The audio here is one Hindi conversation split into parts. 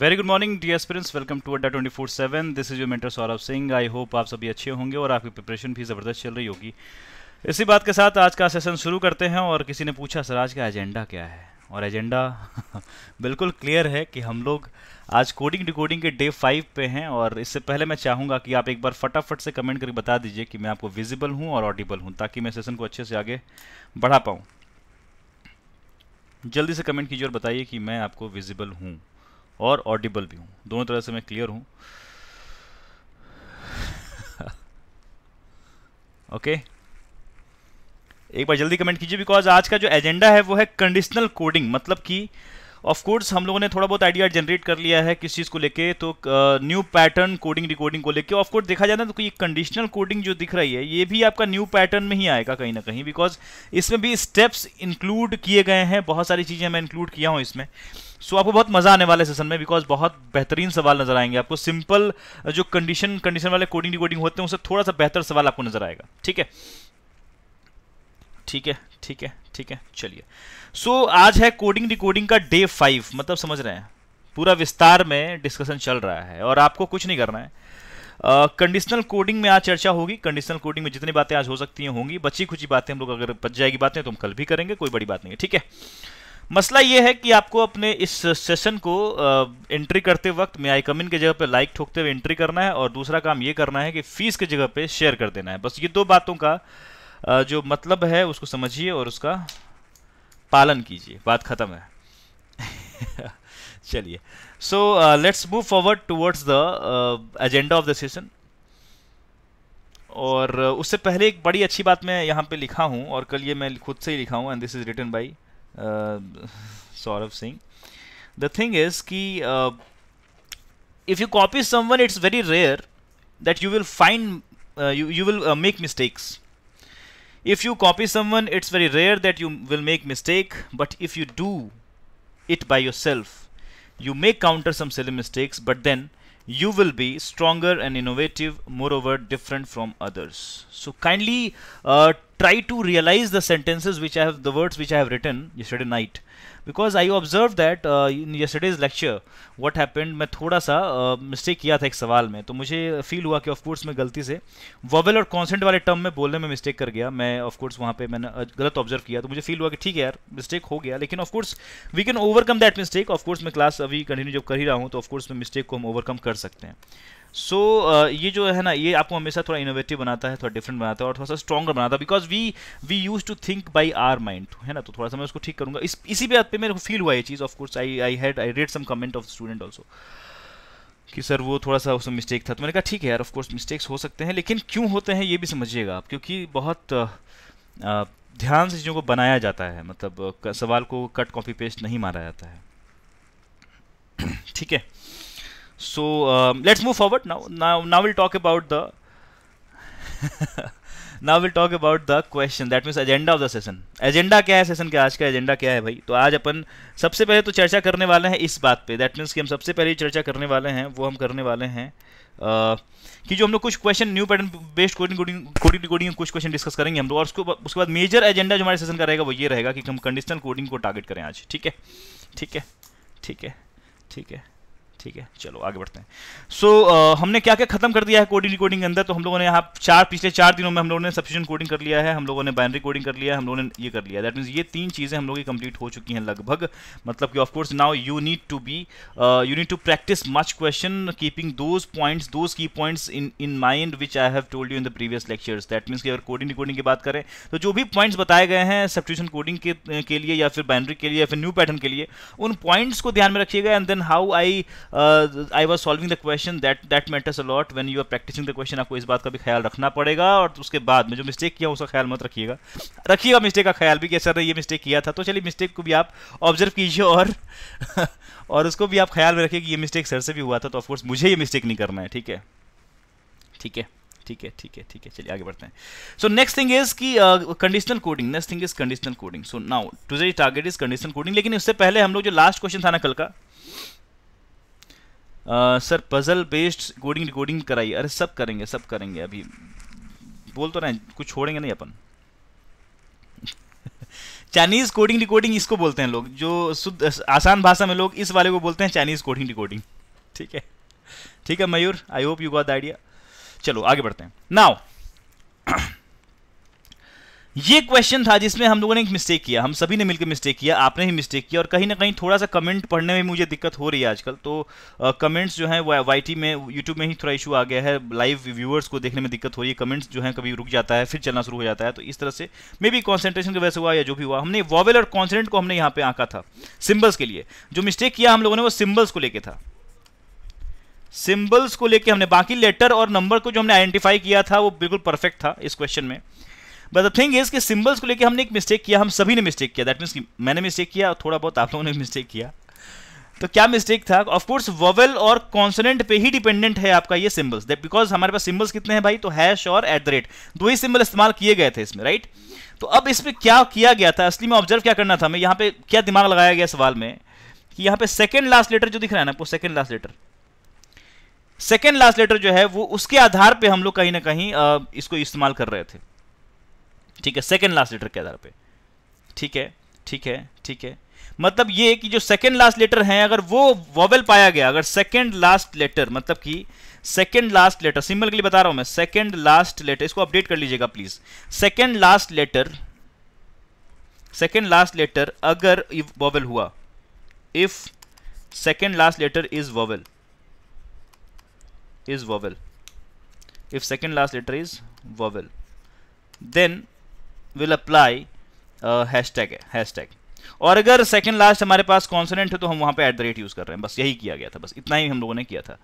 Very good morning dear aspirants welcome to Adda twenty four seven this is your mentor Saurabh Singh I hope आप सभी अच्छे होंगे और आपकी प्रिपरेशन भी ज़बरदस्त चल रही होगी इसी बात के साथ आज का सेशन शुरू करते हैं और किसी ने पूछा सर आज का एजेंडा क्या है और एजेंडा बिल्कुल क्लियर है कि हम लोग आज कोडिंग डिकोडिंग के डे फाइव पे हैं और इससे पहले मैं चाहूँगा कि आप एक बार फटाफट से कमेंट करके बता दीजिए कि मैं आपको विजिबल हूँ और ऑडिबल हूँ ताकि मैं सेशन को अच्छे से आगे बढ़ा पाऊँ जल्दी से कमेंट कीजिए और बताइए कि मैं आपको विजिबल हूँ और ऑडिबल भी हूँ दोनों तरह से मैं क्लियर हूँ ओके okay. एक बार जल्दी कमेंट कीजिए बिकॉज आज का जो एजेंडा है वो है कंडीशनल कोडिंग मतलब कि ऑफ कोर्स हम लोगों ने थोड़ा बहुत आइडिया जनरेट कर लिया है किस चीज़ को लेके तो न्यू पैटर्न कोडिंग रिकॉर्डिंग को लेके ऑफ कोर्स देखा जाए ना तो ये कंडीशनल कोडिंग जो दिख रही है ये भी आपका न्यू पैटर्न में ही आएगा कहीं ना कहीं बिकॉज इसमें भी स्टेप्स इंक्लूड किए गए हैं बहुत सारी चीज़ें मैं इंक्लूड किया हूँ इसमें सो so, आपको बहुत मजा आने वाला है सेशन में बिकॉज बहुत बेहतरीन सवाल नजर आएंगे आपको सिंपल जो कंडीशन कंडीशन वाले कोडिंग डिकोडिंग होते हैं उससे थोड़ा सा बेहतर सवाल आपको नजर आएगा ठीक है ठीक है ठीक है ठीक है चलिए सो so, आज है कोडिंग डिकोडिंग का डे फाइव मतलब समझ रहे हैं पूरा विस्तार में डिस्कशन चल रहा है और आपको कुछ नहीं करना है कंडीशनल uh, कोडिंग में आज चर्चा होगी कंडीशनल कोडिंग में जितनी बातें आज हो सकती हैं होंगी बची खुची बातें हम लोग अगर बच जाएगी बातें तो हम कल भी करेंगे कोई बड़ी बात नहीं है ठीक है मसला ये है कि आपको अपने इस सेशन को एंट्री करते वक्त मे आई कमिन के जगह पे लाइक ठोकते हुए एंट्री करना है और दूसरा काम ये करना है कि फीस के जगह पे शेयर कर देना है बस ये दो बातों का आ, जो मतलब है उसको समझिए और उसका पालन कीजिए बात ख़त्म है चलिए so let's move forward towards the agenda of the session और उससे पहले एक बड़ी अच्छी बात मैं यहाँ पे लिखा हूँ और कल ये मैं खुद से ही लिखा हूँ and this is written by Uh, sort of thing. The thing is ki uh, if you copy someone, it's very rare that you will find uh, you you will make mistakes. If you copy someone, it's very rare that you will make mistake. But if you do it by yourself, you may counter some silly mistakes, but then you will be stronger and innovative, moreover different from others. So kindly uh, try to realize the sentences which I have, the words which I have written yesterday night. Because I observe that yesterday's lecture what happened मैं थोड़ा सा मिस्टेक uh, किया था एक सवाल में तो मुझे फील हुआ कि ऑफकोर्स मैं गलती से वॉवल और कॉन्सेंट वाले टर्म में बोलने में मिस्टेक कर गया मैं ऑफकोर्स वहाँ पे मैंने uh, गलत ऑब्जर्व किया तो मुझे फील हुआ कि ठीक है यार मिस्टेक हो गया लेकिन of course we can overcome that mistake of course मैं क्लास अभी कंटिन्यू जब कर ही रहा हूँ तो ऑफकोर्स मैं मिस्टेक को हम ओवरकम कर सकते हैं सो so, uh, ये जो है ना ये आपको हमेशा थोड़ा इनोवेटिव बनाता है थोड़ा डिफरेंट बनाता है और थोड़ा सा स्ट्रॉगर बनाता है because we we use to think by our mind है ना तो थोड़ा सा मैं उसको ठीक करूंगा इस इसी बात पे मेरे को फील हुआ ये चीज़ of course I I had I read some comment of student also कि सर वो थोड़ा सा उसमें मिस्टेक था तो मैंने कहा ठीक है यार ऑफकोर्स मिस्टेक्स हो सकते हैं लेकिन क्यों होते हैं ये भी समझिएगा आप क्योंकि बहुत uh, uh ध्यान से चीज़ों को बनाया जाता है मतलब uh, सवाल को कट कॉपी पेस्ट नहीं मारा जाता है ठीक है so um, let's move forward now now now we'll talk about the now we'll talk about the question that means agenda of the session agenda kya hai session ke aaj ka agenda kya hai bhai to aaj apan sabse pehle to charcha karne wale hain is baat pe that means ki hum sabse pehle charcha karne wale hain wo hum karne wale hain कि जो हम लोग कुछ question new pattern based coding coding coding कुछ क्वेश्चन डिस्कस करेंगे हम लोग और उसको उसके बाद मेजर एजेंडा जो हमारे सेशन का रहेगा वो ये रहेगा कि हम कंडीशनल कोडिंग को टारगेट करें आज ठीक है ठीक है ठीक है ठीक है ठीक है चलो आगे बढ़ते हैं सो so, हमने क्या क्या खत्म कर दिया है कोडिंग रिकॉर्डिंग के अंदर तो हम लोगों ने यहाँ चार पिछले चार दिनों में हम लोगों ने सब्सिशन कोडिंग कर लिया है हम लोगों ने बाइनरी कोडिंग कर लिया है हम लोगों ने ये कर लिया दैट मीन्स ये तीन चीज़ें हम लोगों की कंप्लीट हो चुकी हैं लगभग मतलब कि of course now you need to be you need to practice much question keeping those points those key points in in mind which I have told you in the previous lectures that means की अगर कोडिंग रिकॉर्डिंग की बात करें तो जो भी पॉइंट्स बताए गए हैं सब्सिशन कोडिंग के, के लिए या फिर बाइनरी के लिए या फिर न्यू पैटर्न के लिए उन पॉइंट्स को ध्यान में रखिएगा and then how I uh, I was solving the question that that matters a lot when you are practicing the question आपको इस बात का भी ख्याल रखना पड़ेगा और उसके बाद में जो मिस्टेक किया उसका ख्याल मत रखिएगा रखिएगा मिस्टेक का ख्याल भी कि सर ये मिस्टेक किया था तो चलिए मिस्टेक को भी आप ऑब्जर्व कीजिए और और उसको भी आप ख्याल में रखिए कि ये मिस्टेक सर से भी हुआ था तो ऑफकोर्स मुझे ये मिस्टेक नहीं करना है ठीक है ठीक है ठीक है ठीक है ठीक है चलिए आगे बढ़ते हैं सो नेक्स्ट थिंग इज कि conditional coding next thing is conditional coding so now today target is conditional coding लेकिन उससे पहले हम लोग जो लास्ट क्वेश्चन था ना कल का sir puzzle based coding recording कराई अरे सब करेंगे सब करेंगे अभी बोल तो रहे कुछ छोड़ेंगे नहीं अपन चाइनीज कोडिंग रिकॉर्डिंग इसको बोलते हैं लोग जो शुद्ध आसान भाषा में लोग इस वाले को बोलते हैं चाइनीज कोडिंग रिकॉर्डिंग ठीक है ठीक है Mayur I hope you got the idea चलो आगे बढ़ते हैं नाउ ये क्वेश्चन था जिसमें हम लोगों ने एक मिस्टेक किया हम सभी ने मिलकर मिस्टेक किया आपने ही मिस्टेक किया और कहीं ना कहीं थोड़ा सा कमेंट पढ़ने में मुझे दिक्कत हो रही है आजकल तो कमेंट्स uh, जो है वाई में यूट्यूब में ही थोड़ा इशू आ गया है लाइव व्यूअर्स को देखने में दिक्कत हो रही है कमेंट्स जो है कभी रुक जाता है फिर चलना शुरू हो जाता है तो इस तरह से मे बी कॉन्सेंट्रेशन की वजह से हुआ या जो भी हुआ हमने वॉवल और कॉन्सेंट को हमने यहाँ पे आंका था सिम्बल्स के लिए जो मिस्टेक किया हम लोगों ने वो सिम्बल्स को लेकर था सिम्बल्स को लेके हमने बाकी लेटर और नंबर को जो हमने आइडेंटिफाई किया था वो बिल्कुल परफेक्ट था इस क्वेश्चन में बट द थिंग इज कि सिंबल्स को लेकर हमने एक मिस्टेक किया हम सभी ने मिस्टेक किया दैट मीन्स कि मैंने मिस्टेक किया और थोड़ा बहुत आप लोगों ने मिस्टेक किया तो क्या मिस्टेक था ऑफकोर्स वोवेल और कॉन्सोनेंट पे ही डिपेंडेंट है आपका ये सिंबल्स दैट बिकॉज हमारे पास सिंबल्स कितने हैं भाई तो हैश और एट द रेट दो ही सिंबल इस्तेमाल किए गए थे इसमें राइट तो अब इसमें क्या किया गया था असली में ऑब्जर्व क्या करना था मैं यहाँ पे क्या दिमाग लगाया गया सवाल में कि यहाँ पे सेकेंड लास्ट लेटर जो दिख रहा है ना आपको second last letter second last letter जो है वो उसके आधार पर हम लोग कहीं ना कहीं इसको इस्तेमाल कर रहे थे ठीक है सेकेंड लास्ट लेटर के आधार पर ठीक है ठीक है ठीक है मतलब ये कि जो सेकेंड लास्ट लेटर है अगर वो वॉवेल पाया गया अगर सेकेंड लास्ट लेटर मतलब कि सेकेंड लास्ट लेटर सिंबल के लिए बता रहा हूं मैं सेकेंड लास्ट लेटर इसको अपडेट कर लीजिएगा please second last letter second last letter अगर वॉवेल हुआ if second last letter is vowel is vowel if second last letter is vowel then will apply hashtag है हैशटैग और अगर सेकेंड लास्ट हमारे पास कॉन्सोनेंट है तो हम वहां पे एट द रेट यूज कर रहे हैं बस यही किया गया था बस इतना ही हम लोगों ने किया था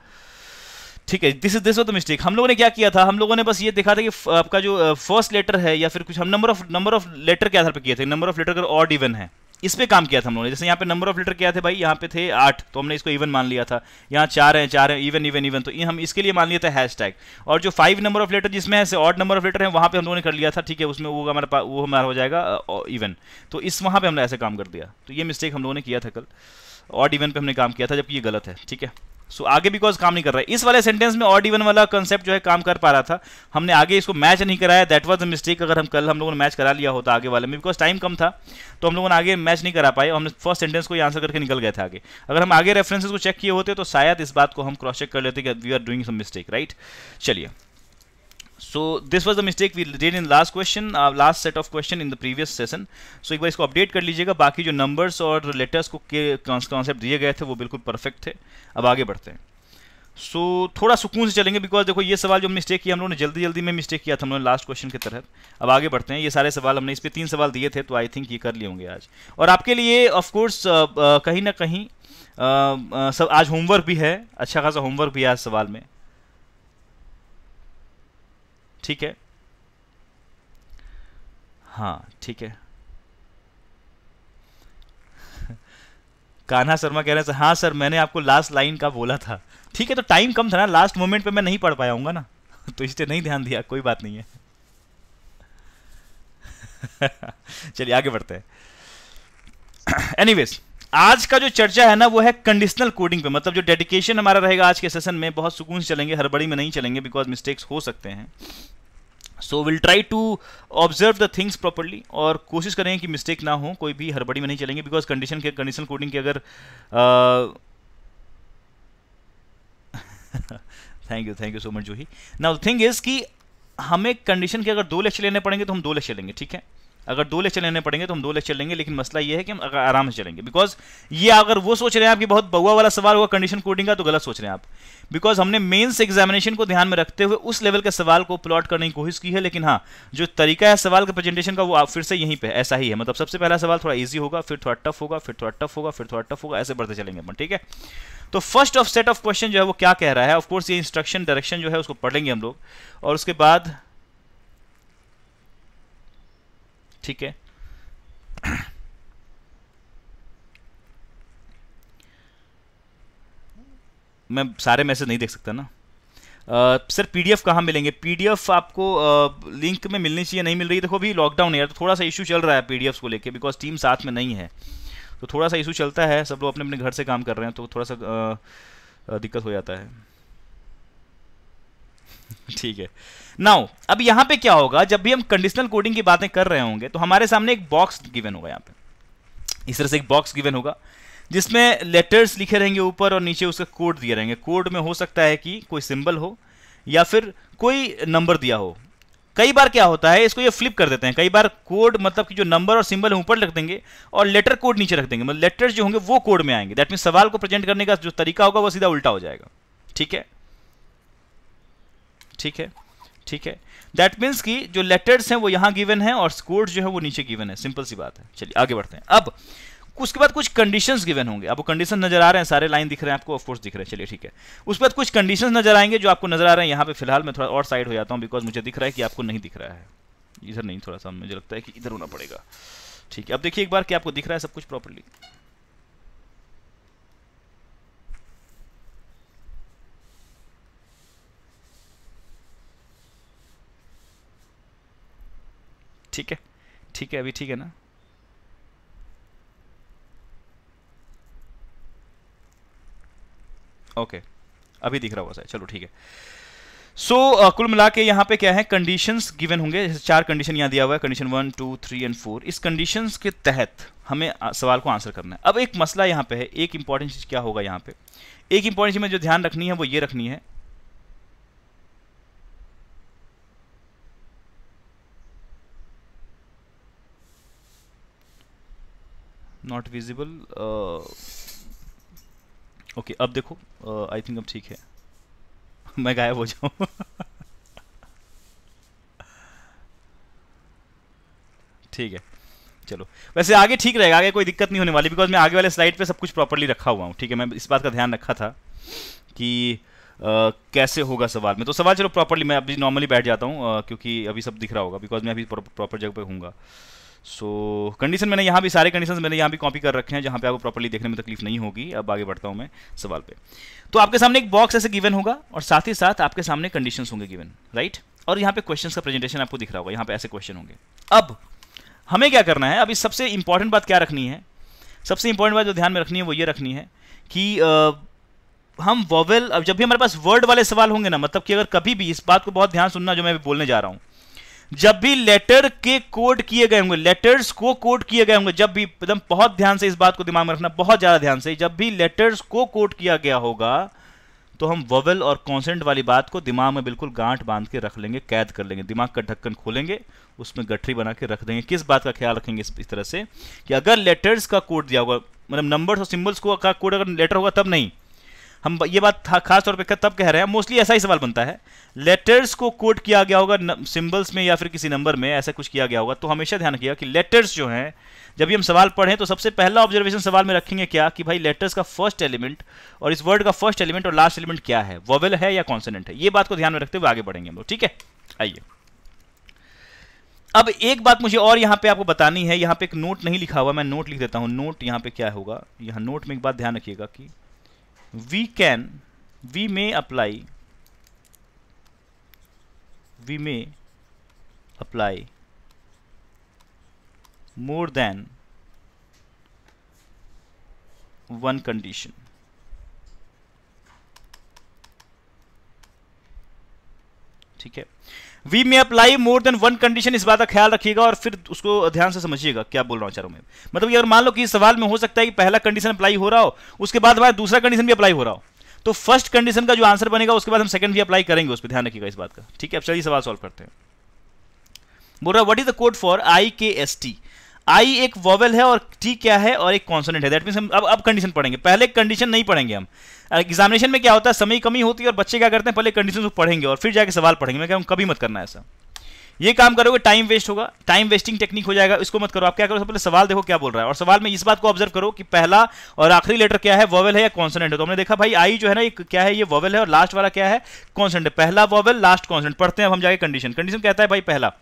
ठीक है this is this of the mistake हम लोगों ने क्या किया था हम लोगों ने बस ये देखा था कि आपका जो फर्स्ट uh, लेटर है या फिर कुछ हम number of number of letter के आधार पर किए थे नंबर ऑफ लेटर अगर ऑड इवन है इस पर काम किया था हम लोगों ने जैसे यहाँ पे नंबर ऑफ लीटर क्या थे भाई यहाँ पे थे आठ तो हमने इसको इवन मान लिया था यहाँ चार हैं चार हैं इवन इवन इवन तो हम इसके लिए मान लिया था हैश टैग और जो फाइव नंबर ऑफ लेटर जिसमें है ऑड नंबर ऑफ लेटर है वहाँ पे हम लोगों ने कर लिया था ठीक है उसमें वो हमारा वो हमारा हो जाएगा इवन तो इस वहाँ पर हमने ऐसे काम कर दिया तो ये मिस्टेक हम लोगों ने किया था कल ऑड इवन पर हमने काम किया था जबकि ये गलत है ठीक है सो so, आगे बिकॉज काम नहीं कर रहा है इस वाले सेंटेंस में ऑड इवन वाला कंसेप्ट जो है काम कर पा रहा था हमने आगे इसको मैच नहीं कराया दैट वाज अ मिस्टेक अगर हम कल हम लोगों ने मैच करा लिया होता आगे वाले में बिकॉज टाइम कम था तो हम लोगों ने आगे मैच नहीं करा पाए हमने फर्स्ट सेंटेंस को आंसर करके निकल गए थे आगे अगर हम आगे रेफरेंसेज को चेक किए होते तो शायद इस बात को हम क्रॉस चेक कर लेते we are doing some mistake right चलिए so this was the mistake we did in last question last set of question in the previous session सो एक बार इसको अपडेट कर लीजिएगा बाकी जो नंबर्स और लेटर्स को के कॉन्सेप्ट दिए गए थे वो बिल्कुल परफेक्ट थे अब आगे बढ़ते हैं सो so, थोड़ा सुकून से चलेंगे बिकॉज देखो ये सवाल जो मिस्टेक किया हम लोगों ने जल्दी जल्दी में मिस्टेक किया था हम लोगों लास्ट क्वेश्चन के तहत अब आगे बढ़ते हैं ये सारे सवाल हमने इस पर तीन सवाल दिए थे तो आई थिंक ये कर लिए होंगे आज और आपके लिए ऑफकोर्स uh, uh, कहीं ना कहीं आ, uh, आ, सब आज होमवर्क भी है अच्छा खासा होमवर्क भी है आज सवाल में ठीक है हाँ ठीक है कान्हा शर्मा कह रहे हैं हाँ सर मैंने आपको लास्ट लाइन का बोला था ठीक है तो टाइम कम था ना लास्ट मोमेंट पे मैं नहीं पढ़ पाया ना तो इसलिए नहीं ध्यान दिया कोई बात नहीं है चलिए आगे बढ़ते हैं एनीवेज आज का जो चर्चा है ना वो है कंडीशनल कोडिंग पे मतलब जो डेडिकेशन हमारा रहेगा आज के सेशन में बहुत सुकून से चलेंगे हड़बड़ी में नहीं चलेंगे बिकॉज मिस्टेक्स हो सकते हैं so will try to observe the things properly और कोशिश करेंगे कि मिस्टेक ना हो कोई भी हड़बड़ी में नहीं चलेंगे बिकॉज कंडीशन के कंडीशन कोडिंग के अगर thank you thank you so much Juhi now thing is कि हमें कंडीशन के अगर दो लेक्चर लेने पड़ेंगे तो हम दो लेक्चर लेंगे ठीक है अगर दो लेक्चर लेने पड़ेंगे तो हम दो लेक्चर लेंगे लेकिन मसला ये है कि हम आराम से चलेंगे बिकॉज ये अगर वो सोच रहे हैं आपकी बहुत बउआ वाला सवाल हुआ कंडीशन कोडिंग का तो गलत सोच रहे हैं आप बिकॉज हमने मेन्स एग्जामिनेशन को ध्यान में रखते हुए उस लेवल के सवाल को प्लॉट करने की कोशिश की है लेकिन हाँ जो तरीका है सवाल के प्रेजेंटेशन का वो आप फिर से यहीं पर ऐसा ही है मतलब सबसे पहला सवाल थोड़ा ईजी होगा फिर थोड़ा टफ होगा फिर थोड़ा टफ होगा फिर थोड़ा टफ होगा ऐसे बढ़ते चलेंगे अपन ठीक है तो first of set of question जो है वो क्या कह रहा है ऑफकोर्स ये इंस्ट्रक्शन डायरेक्शन जो है उसको पढ़ेंगे हम लोग और उसके बाद ठीक है मैं सारे मैसेज नहीं देख सकता ना आ, सर पीडीएफ कहाँ मिलेंगे पीडीएफ आपको आ, लिंक में मिलनी चाहिए नहीं मिल रही देखो अभी लॉकडाउन है यार तो थोड़ा सा इशू चल रहा है पीडीएफ को लेके बिकॉज टीम साथ में नहीं है तो थोड़ा सा इशू चलता है सब लोग अपने अपने घर से काम कर रहे हैं तो थोड़ा सा आ, दिक्कत हो जाता है ठीक है नाउ अब यहां पे क्या होगा जब भी हम कंडीशनल कोडिंग की बातें कर रहे होंगे तो हमारे सामने एक बॉक्स गिवन होगा यहां पे इस तरह से एक बॉक्स गिवन होगा जिसमें लेटर्स लिखे रहेंगे ऊपर और नीचे उसका कोड दिए रहेंगे कोड में हो सकता है कि कोई सिंबल हो या फिर कोई नंबर दिया हो कई बार क्या होता है इसको ये फ्लिप कर देते हैं कई बार कोड मतलब कि जो नंबर और सिंबल है ऊपर रख देंगे और लेटर कोड नीचे रख देंगे मतलब लेटर्स जो होंगे वो कोड में आएंगे दैट मीन सवाल को प्रेजेंट करने का जो तरीका होगा वो सीधा उल्टा हो जाएगा ठीक है ठीक है ठीक है दैट मीन्स कि जो लेटर्स हैं वो यहाँ गिवन है और स्कोर जो है वो नीचे गिवन है सिंपल सी बात है चलिए आगे बढ़ते हैं अब उसके बाद कुछ कंडीशंस गिवन होंगे आपको कंडीशन नजर आ रहे हैं सारे लाइन दिख रहे हैं आपको ऑफकोर्स दिख रहे हैं चलिए ठीक है उसके बाद कुछ कंडीशन नजर आएंगे जो आपको नजर आ रहे हैं यहाँ पे फिलहाल मैं थोड़ा और साइड हो जाता हूँ बिकॉज मुझे दिख रहा है कि आपको नहीं दिख रहा है इधर नहीं थोड़ा सा मुझे लगता है कि इधर होना पड़ेगा ठीक है अब देखिए एक बार कि आपको दिख रहा है सब कुछ प्रॉपरली ठीक है ठीक है अभी ठीक है ना ओके okay. अभी दिख रहा होगा सर चलो ठीक है सो so, uh, कुल मिला के यहाँ पे क्या है कंडीशंस गिवन होंगे जैसे चार कंडीशन यहाँ दिया हुआ है condition one two three and four इस कंडीशंस के तहत हमें सवाल को आंसर करना है अब एक मसला यहाँ पे है एक इंपॉर्टेंट चीज़ क्या होगा यहाँ पे एक इंपॉर्टेंट चीज़ में जो ध्यान रखनी है वो ये रखनी है नॉट विजिबल ओके अब देखो आई uh, थिंक अब ठीक है मैं गायब हो जाऊँ ठीक है चलो वैसे आगे ठीक रहेगा आगे कोई दिक्कत नहीं होने वाली बिकॉज मैं आगे वाले स्लाइड पे सब कुछ प्रॉपरली रखा हुआ हूँ ठीक है मैं इस बात का ध्यान रखा था कि Uh, कैसे होगा सवाल में तो सवाल चलो प्रॉपरली मैं अभी नॉर्मली बैठ जाता हूँ uh, क्योंकि अभी सब दिख रहा होगा बिकॉज मैं अभी प्रॉपर जगह पे हूँगा सो so, कंडीशन मैंने यहाँ भी सारे कंडीशन मैंने यहाँ भी कॉपी कर रखे हैं जहाँ पे आपको प्रॉपर्ली देखने में तकलीफ नहीं होगी अब आगे बढ़ता हूँ मैं सवाल पे तो आपके सामने एक बॉक्स ऐसे गिवन होगा और साथ ही साथ आपके सामने कंडीशंस होंगे गिवन राइट और यहाँ पे क्वेश्चन का प्रेजेंटेशन आपको दिख रहा होगा यहाँ पे ऐसे क्वेश्चन होंगे अब हमें क्या करना है अभी सबसे इंपॉर्टेंट बात क्या रखनी है सबसे इंपॉर्टेंट बात जो ध्यान में रखनी है वो ये रखनी है कि हम वॉवेल अब जब भी हमारे पास वर्ड वाले सवाल होंगे ना मतलब कि अगर कभी भी इस बात को बहुत ध्यान सुनना जो मैं बोलने जा रहा हूँ जब भी लेटर के कोड किए गए होंगे लेटर्स को कोड किए गए होंगे जब भी एकदम बहुत ध्यान से इस बात को दिमाग में रखना बहुत ज्यादा ध्यान से जब भी लेटर्स को कोड किया गया होगा तो हम ववल और कॉन्सेंट वाली बात को दिमाग में बिल्कुल गांठ बांध के रख लेंगे कैद कर लेंगे दिमाग का ढक्कन खोलेंगे उसमें गठरी बना के रख देंगे किस बात का ख्याल रखेंगे इस, तरह से कि अगर लेटर्स का कोड दिया होगा मतलब नंबर्स और सिम्बल्स को का कोड अगर लेटर होगा तब नहीं हम ये बात खास तौर पे तब कह रहे हैं मोस्टली ऐसा ही सवाल बनता है लेटर्स को कोट किया गया होगा सिंबल्स में या फिर किसी नंबर में ऐसा कुछ किया गया होगा तो हमेशा ध्यान रखिएगा कि लेटर्स जो हैं जब भी हम सवाल पढ़ें तो सबसे पहला ऑब्जर्वेशन सवाल में रखेंगे क्या कि भाई लेटर्स का फर्स्ट एलिमेंट और इस वर्ड का फर्स्ट एलिमेंट और लास्ट एलिमेंट क्या है वोवेल है या कॉन्सनेंट है ये बात को ध्यान में रखते हुए आगे बढ़ेंगे हम लोग ठीक है आइए अब एक बात मुझे और यहाँ पे आपको बतानी है यहाँ पे एक नोट नहीं लिखा हुआ मैं नोट लिख देता हूँ नोट यहाँ पे क्या होगा यहाँ नोट में एक बात ध्यान रखिएगा कि we can we may apply we may apply more than one condition ठीक है we may apply more than one condition इस बात का ख्याल रखिएगा और फिर उसको ध्यान से समझिएगा क्या बोल रहा हूँ चारों में मतलब कि अगर मान लो कि इस सवाल में हो सकता है कि पहला कंडीशन अप्लाई हो रहा हो उसके बाद हमारा दूसरा कंडीशन भी अप्लाई हो रहा हो तो फर्स्ट कंडीशन का जो आंसर बनेगा उसके बाद हम सेकंड भी अप्लाई करेंगे उस पर ध्यान रखिएगा इस बात का ठीक है अब चलिए सवाल सॉल्व करते हैं बोल रहा what is the code for I K S T I एक वॉवल है और टी क्या है और एक कॉन्सोनेंट है दैट मीन्स हम अब अब कंडीशन पढ़ेंगे पहले कंडीशन नहीं पढ़ेंगे हम एग्जामिनेशन में क्या होता है समय कमी होती है और बच्चे क्या करते हैं पहले कंडीशन को पढ़ेंगे और फिर जाके सवाल पढ़ेंगे मैं कहूँ कभी मत करना ऐसा ये काम करोगे टाइम वेस्ट होगा टाइम वेस्टिंग टेक्निक हो जाएगा इसको मत करो आप क्या करो सबसे पहले सवाल देखो क्या बोल रहा है और सवाल में इस बात को ऑब्जर्व करो कि पहला और आखिरी लेटर क्या है वोवेल है या कॉन्सेंट है तो हमने देखा भाई आई जो है ना ये क्या है ये वोवेल है और लास्ट वाला क्या है कॉन्सेंट है पहला वॉवल लास्ट कॉन्सेंट पढ़ते हैं अब हम जाए कंडीशन कंडीशन कहता है भाई पहला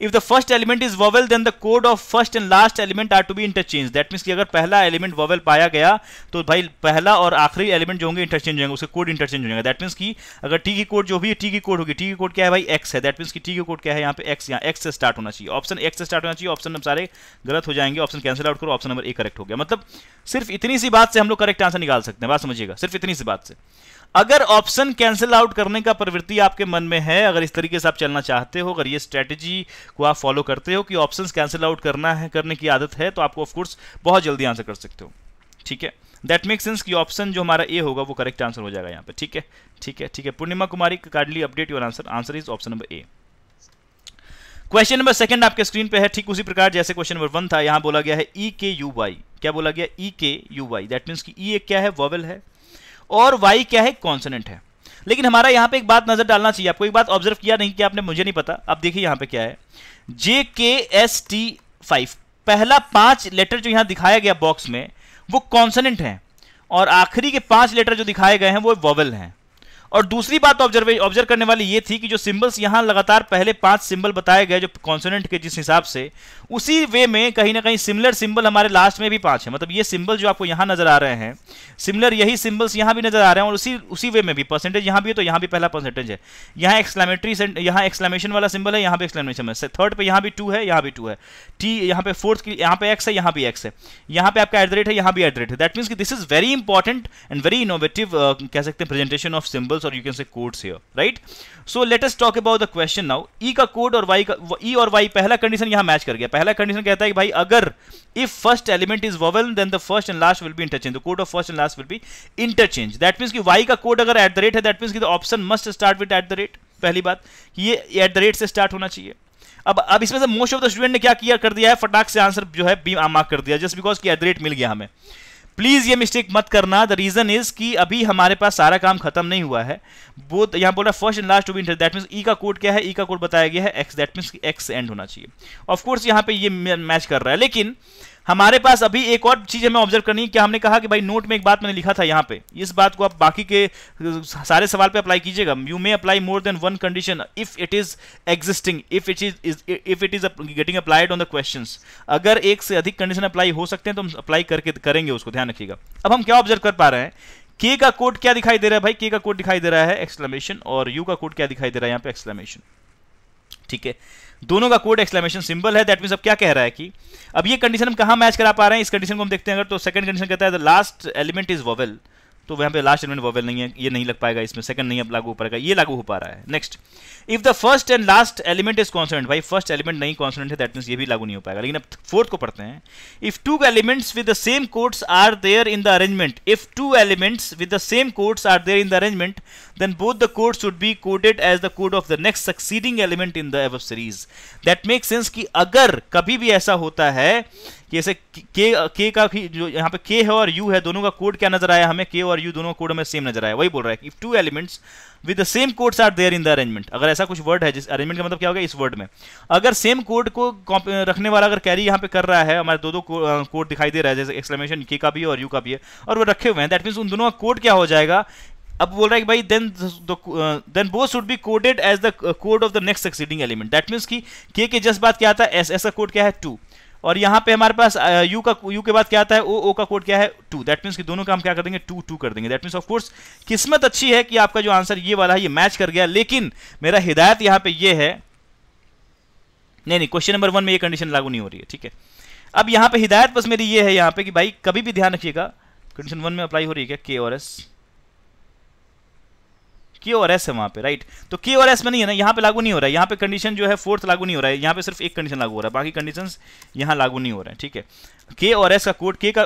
if the first element is vowel then the code of first and last element are to be interchange that mean कि अगर पहला एलिमेंट वोवेल पाया गया तो भाई पहला और आखिरी एलिमेंट जो होंगे इंटरचेंज होंगे उसके कोड इंटरचेंज होगा दैट मीन की अगर टी की कोड जो भी टी की कोड होगी टी की कोड क्या है भाई एक्स है दैट मीन की टी की कोड क्या है यहाँ पे एक्स यहाँ एक्स से स्टार्ट होना चाहिए ऑप्शन एक्स से स्टार्ट होना चाहिए ऑप्शन सारे गलत हो जाएंगे ऑप्शन कैंसिल आउट करो ऑप्शन नंबर ए करेक्ट हो गया मतलब सिर्फ इतनी सी बात से हम लोग करेक्ट आंसर निकाल सकते हैं बात समझिएगा सिर्फ इतनी सी बात से अगर ऑप्शन कैंसिल आउट करने का प्रवृत्ति आपके मन में है अगर इस तरीके से आप चलना चाहते हो अगर ये स्ट्रेटेजी को आप फॉलो करते हो कि ऑप्शन कैंसिल आउट करना है करने की आदत है तो आपको ऑफकोर्स बहुत जल्दी आंसर कर सकते हो ठीक है दैट मेक सेंस कि ऑप्शन जो हमारा ए होगा वो करेक्ट आंसर हो जाएगा यहाँ पर ठीक है ठीक है ठीक है Purnima Kumari kindly update your answer answer is option number A question number second आपके स्क्रीन पे है ठीक उसी प्रकार जैसे क्वेश्चन नंबर वन था यहां बोला गया है ई के यू वाई क्या बोला गया ई के यू वाई दैट मीन्स की ई एक क्या है वॉवल है और वाई क्या है कॉन्सनेंट है लेकिन हमारा यहां पे एक बात नजर डालना चाहिए आपको एक बात ऑब्जर्व किया नहीं कि आपने मुझे नहीं पता आप देखिए यहां पे क्या है जे के एस टी फाइव पहला पांच लेटर जो यहां दिखाया गया बॉक्स में वो कॉन्सनेंट है और आखिरी के पांच लेटर जो दिखाए गए हैं वो वॉवल हैं और दूसरी बात ऑब्जर्व ऑब्जर्व करने वाली ये थी कि जो सिंबल्स यहाँ लगातार पहले पांच सिंबल बताए गए जो कॉन्सोनेंट के जिस हिसाब से उसी वे में कहीं ना कहीं सिमिलर सिंबल हमारे लास्ट में भी पांच है मतलब ये सिंबल जो आपको यहाँ नजर आ रहे हैं सिमिलर यही सिंबल्स यहाँ भी नजर आ रहे हैं और उसी उसी वे में भी परसेंटेज यहाँ भी है तो यहाँ भी पहला परसेंटेज है यहाँ एक्सलामेटरी यहाँ एक्सलामेशन वाला सिंबल है यहाँ पर एक्सलामेशन है थर्ड पर यहाँ भी टू है यहाँ भी टू है टी यहाँ पे फोर्थ की यहाँ पे एक्स है यहाँ भी एक्स है यहाँ पे आपका एट है यहाँ भी एट है दैट मीन्स कि this is very important and very innovative कह सकते हैं presentation of symbol symbols or you can say codes here right so let us talk about the question now e ka code और y ka e और y pehla condition yahan match kar gaya pehla condition kehta hai ki bhai agar if first element is vowel then the first and last will be interchange the code of first and last will be interchange that means ki y ka code agar at the rate hai that means ki the option must start with at the rate पहली बात ये एट द रेट से स्टार्ट होना चाहिए अब अब इसमें से मोस्ट ऑफ द स्टूडेंट ने क्या किया कर दिया है फटाक से आंसर जो है बी मार्क कर दिया जस्ट बिकॉज की एट द रेट मिल गया हमें प्लीज ये मिस्टेक मत करना द रीजन इज कि अभी हमारे पास सारा काम खत्म नहीं हुआ है वो तो यहाँ बोला first and last to be inter that mean E का कोड क्या है ई e का कोड बताया गया है X that mean X end होना चाहिए ऑफकोर्स यहाँ पे ये मैच कर रहा है लेकिन हमारे पास अभी एक और चीज हमें ऑब्जर्व करनी है क्या हमने कहा कि भाई नोट में एक बात मैंने लिखा था यहाँ पे इस बात को आप बाकी के सारे सवाल पे अप्लाई कीजिएगा you may apply more than one condition if it is existing if it is if it is getting applied on the question अगर एक से अधिक कंडीशन अप्लाई हो सकते हैं तो हम अप्लाई करके करेंगे उसको ध्यान रखिएगा अब हम क्या ऑब्जर्व कर पा रहे हैं के का कोड क्या दिखाई दे रहा है भाई के का कोड दिखाई दे रहा है एक्सप्लेमेशन और यू का कोड क्या दिखाई दे रहा है यहाँ पे एक्सप्लेमेशन ठीक है दोनों का कोड एक्सक्लेमेशन सिंबल है दैट मीन अब क्या कह रहा है कि अब ये कंडीशन हम कहां मैच करा पा रहे हैं इस कंडीशन को हम देखते हैं अगर तो सेकंड कंडीशन कहता है the last element is vowel तो यहाँ पे लास्ट एलिमेंट वोवेल नहीं है ये नहीं लग पाएगा इसमें सेकंड नहीं अब लागू हो पाएगा ये लागू हो पा रहा है next if the first and last element is consonant भाई फर्स्ट एलिमेंट नहीं कॉन्सोनेंट है दैट मीन्स ये भी लागू नहीं हो पाएगा लेकिन अब फोर्थ को पढ़ते हैं if two elements with the same codes are there in the arrangement if two elements with the same codes are there in the arrangement then both the codes should be coded as the code of the next succeeding element in the above series that makes sense कि अगर कभी भी ऐसा होता है कि ऐसे के के का भी जो यहाँ पे के है और यू है दोनों का कोड क्या नजर आया हमें के और यू दोनों कोड हमें सेम नजर आया वही बोल रहा है कि two elements with the same codes are there in the arrangement अगर ऐसा कुछ वर्ड है जिस अरेंजमेंट का मतलब क्या होगा इस वर्ड में अगर सेम कोड को रखने वाला अगर कैरी यहाँ पे कर रहा है हमारे दो दो कोड दिखाई दे रहा है जैसे एक्सप्लेनेशन के का भी और यू का भी है और वो रखे हुए हैं दैट मीन्स उन दोनों का कोड क्या हो जाएगा अब बोल रहा है कि भाई then then both should be coded as the code of the next succeeding element that means कि के के जस्ट बात क्या आता है एस एस का कोड क्या है टू और यहां पे हमारे पास यू का यू के बाद क्या आता है ओ ओ का कोड क्या है टू दैट मीन्स कि दोनों का हम क्या कर देंगे टू टू कर देंगे दैट मीन्स ऑफकोर्स किस्मत अच्छी है कि आपका जो आंसर ये वाला है ये मैच कर गया लेकिन मेरा हिदायत यहां पे ये है नहीं नहीं क्वेश्चन नंबर वन में ये कंडीशन लागू नहीं हो रही है ठीक है अब यहां पर हिदायत बस मेरी ये है यहां पर कि भाई कभी भी ध्यान रखिएगा कंडीशन वन में अप्लाई हो रही है क्या के और एस के ओर एस है वहां पे राइट तो के ओर एस में नहीं है ना यहाँ पे लागू नहीं हो रहा है यहाँ पे कंडीशन जो है फोर्थ लागू नहीं हो रहा है यहाँ पे सिर्फ एक कंडीशन लागू हो रहा है बाकी कंडीशन यहाँ लागू नहीं हो रहा है ठीक है के और एस का कोड के का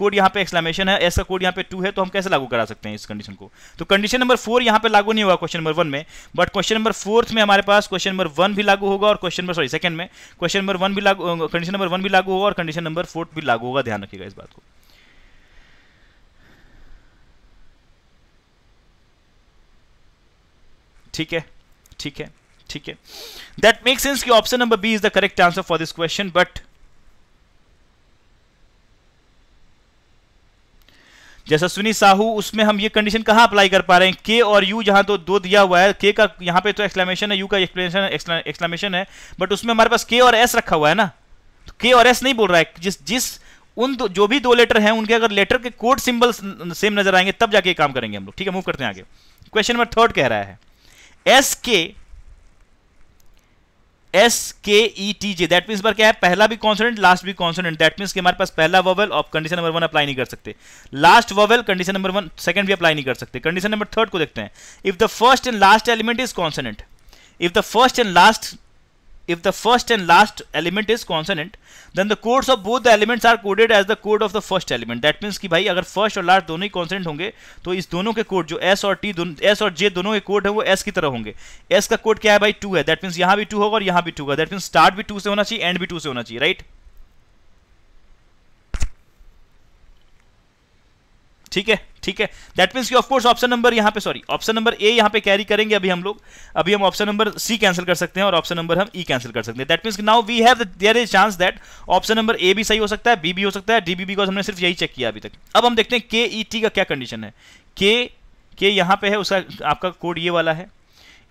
कोड यहाँ पे एक्सलामेशन है एस का कोड यहाँ पे टू है तो हम कैसे लागू करा सकते हैं इस कंडीशन को तो कंडीशन नंबर फोर यहाँ पे लागू नहीं होगा क्वेश्चन नंबर वन में बट क्वेश्चन नंबर फोर्थ में हमारे पास क्वेश्चन नंबर वन भी लागू होगा और क्वेश्चन नंबर सॉरी सेकंड में क्वेश्चन नंबर वन भी लागू कंडीशन नंबर वन भी लागू होगा और कंडीशन नंबर फोर्थ भी लागू होगा ध्यान रखिएगा इस बात को ठीक है ठीक है ठीक है दैट मेक सेंस कि option number B is the correct answer for this question but जैसा सुनी साहू उसमें हम ये कंडीशन कहां अप्लाई कर पा रहे हैं के और यू जहां तो दो दिया हुआ है के का यहां पे तो एक्सक्लेमेशन है यू का एक्सप्लेनेशन एक्सक्लेमेशन है बट उसमें हमारे पास के और एस रखा हुआ है ना तो के और एस नहीं बोल रहा है जिस जिस उन दो, जो भी दो लेटर हैं उनके अगर लेटर के कोड सिंबल सेम नजर आएंगे तब जाके काम करेंगे हम लोग ठीक है मूव करते हैं आगे क्वेश्चन नंबर थर्ड कह रहा है S K S K E T J that means पर क्या है पहला भी कॉन्सोनेंट लास्ट भी कॉन्सोनेंट दैट मीन्स के हमारे पास पहला vowel of condition number one apply नहीं कर सकते last vowel condition number one second भी अप्लाई नहीं कर सकते कंडीशन नंबर थर्ड को देखते हैं if the first and last element is consonant if the first and last if the first and last element is consonant then the codes of both the elements are coded as the code of the first element that means ki bhai agar first aur last dono hi consonant honge to is dono ke code jo s aur t dono s aur j dono ke code hai wo s ki tarah honge s ka code kya hai bhai 2 hai that means yahan bhi 2 hoga aur yahan bhi 2 hoga that means start bhi 2 se hona chahiye end bhi 2 se hona chahiye right? theek hai ठीक है दैट मीन्स की ऑफकोर्स ऑप्शन नंबर यहां पे सॉरी ऑप्शन नंबर ए यहां पे कैरी करेंगे अभी हम लोग अभी हम ऑप्शन नंबर सी कैंसिल कर सकते हैं और ऑप्शन नंबर हम ई e कैंसिल कर सकते हैं that means now we have there is chance that option number A भी सही हो सकता है बी भी हो सकता है डी बी बिकॉज हमने सिर्फ यही चेक किया अभी तक अब हम देखते हैं के ई टी का क्या कंडीशन है के के यहां पे है उसका आपका कोड ये वाला है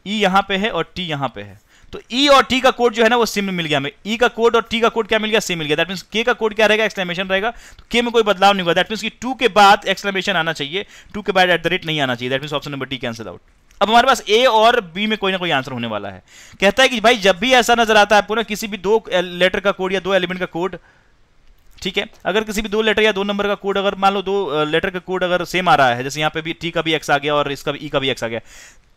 ई e यहां पे है और टी यहां पे है तो ई e और टी का कोड जो है ना वो सिम में मिल गया हमें ई e का कोड और टी का कोड क्या मिल गया सिम मिल गया दैट मीन के का कोड क्या रहेगा एक्सक्लेमेशन रहेगा तो के में कोई बदलाव नहीं हुआ दैट मीन की टू के बाद एक्सक्लेमेशन आना चाहिए टू के बाद एट द रेट नहीं आना चाहिए that mean option number T cancel out अब हमारे पास ए और बी में कोई ना कोई आंसर होने वाला है कहता है कि भाई जब भी ऐसा नजर आता है आपको ना किसी भी दो लेटर uh, का कोड या दो एलिमेंट का कोड ठीक है अगर किसी भी दो लेटर या दो नंबर का कोड अगर मान लो दो लेटर का कोड अगर सेम आ रहा है जैसे यहां पे भी टी का भी एक्स आ गया और इसका भी ई e का भी एक्स आ गया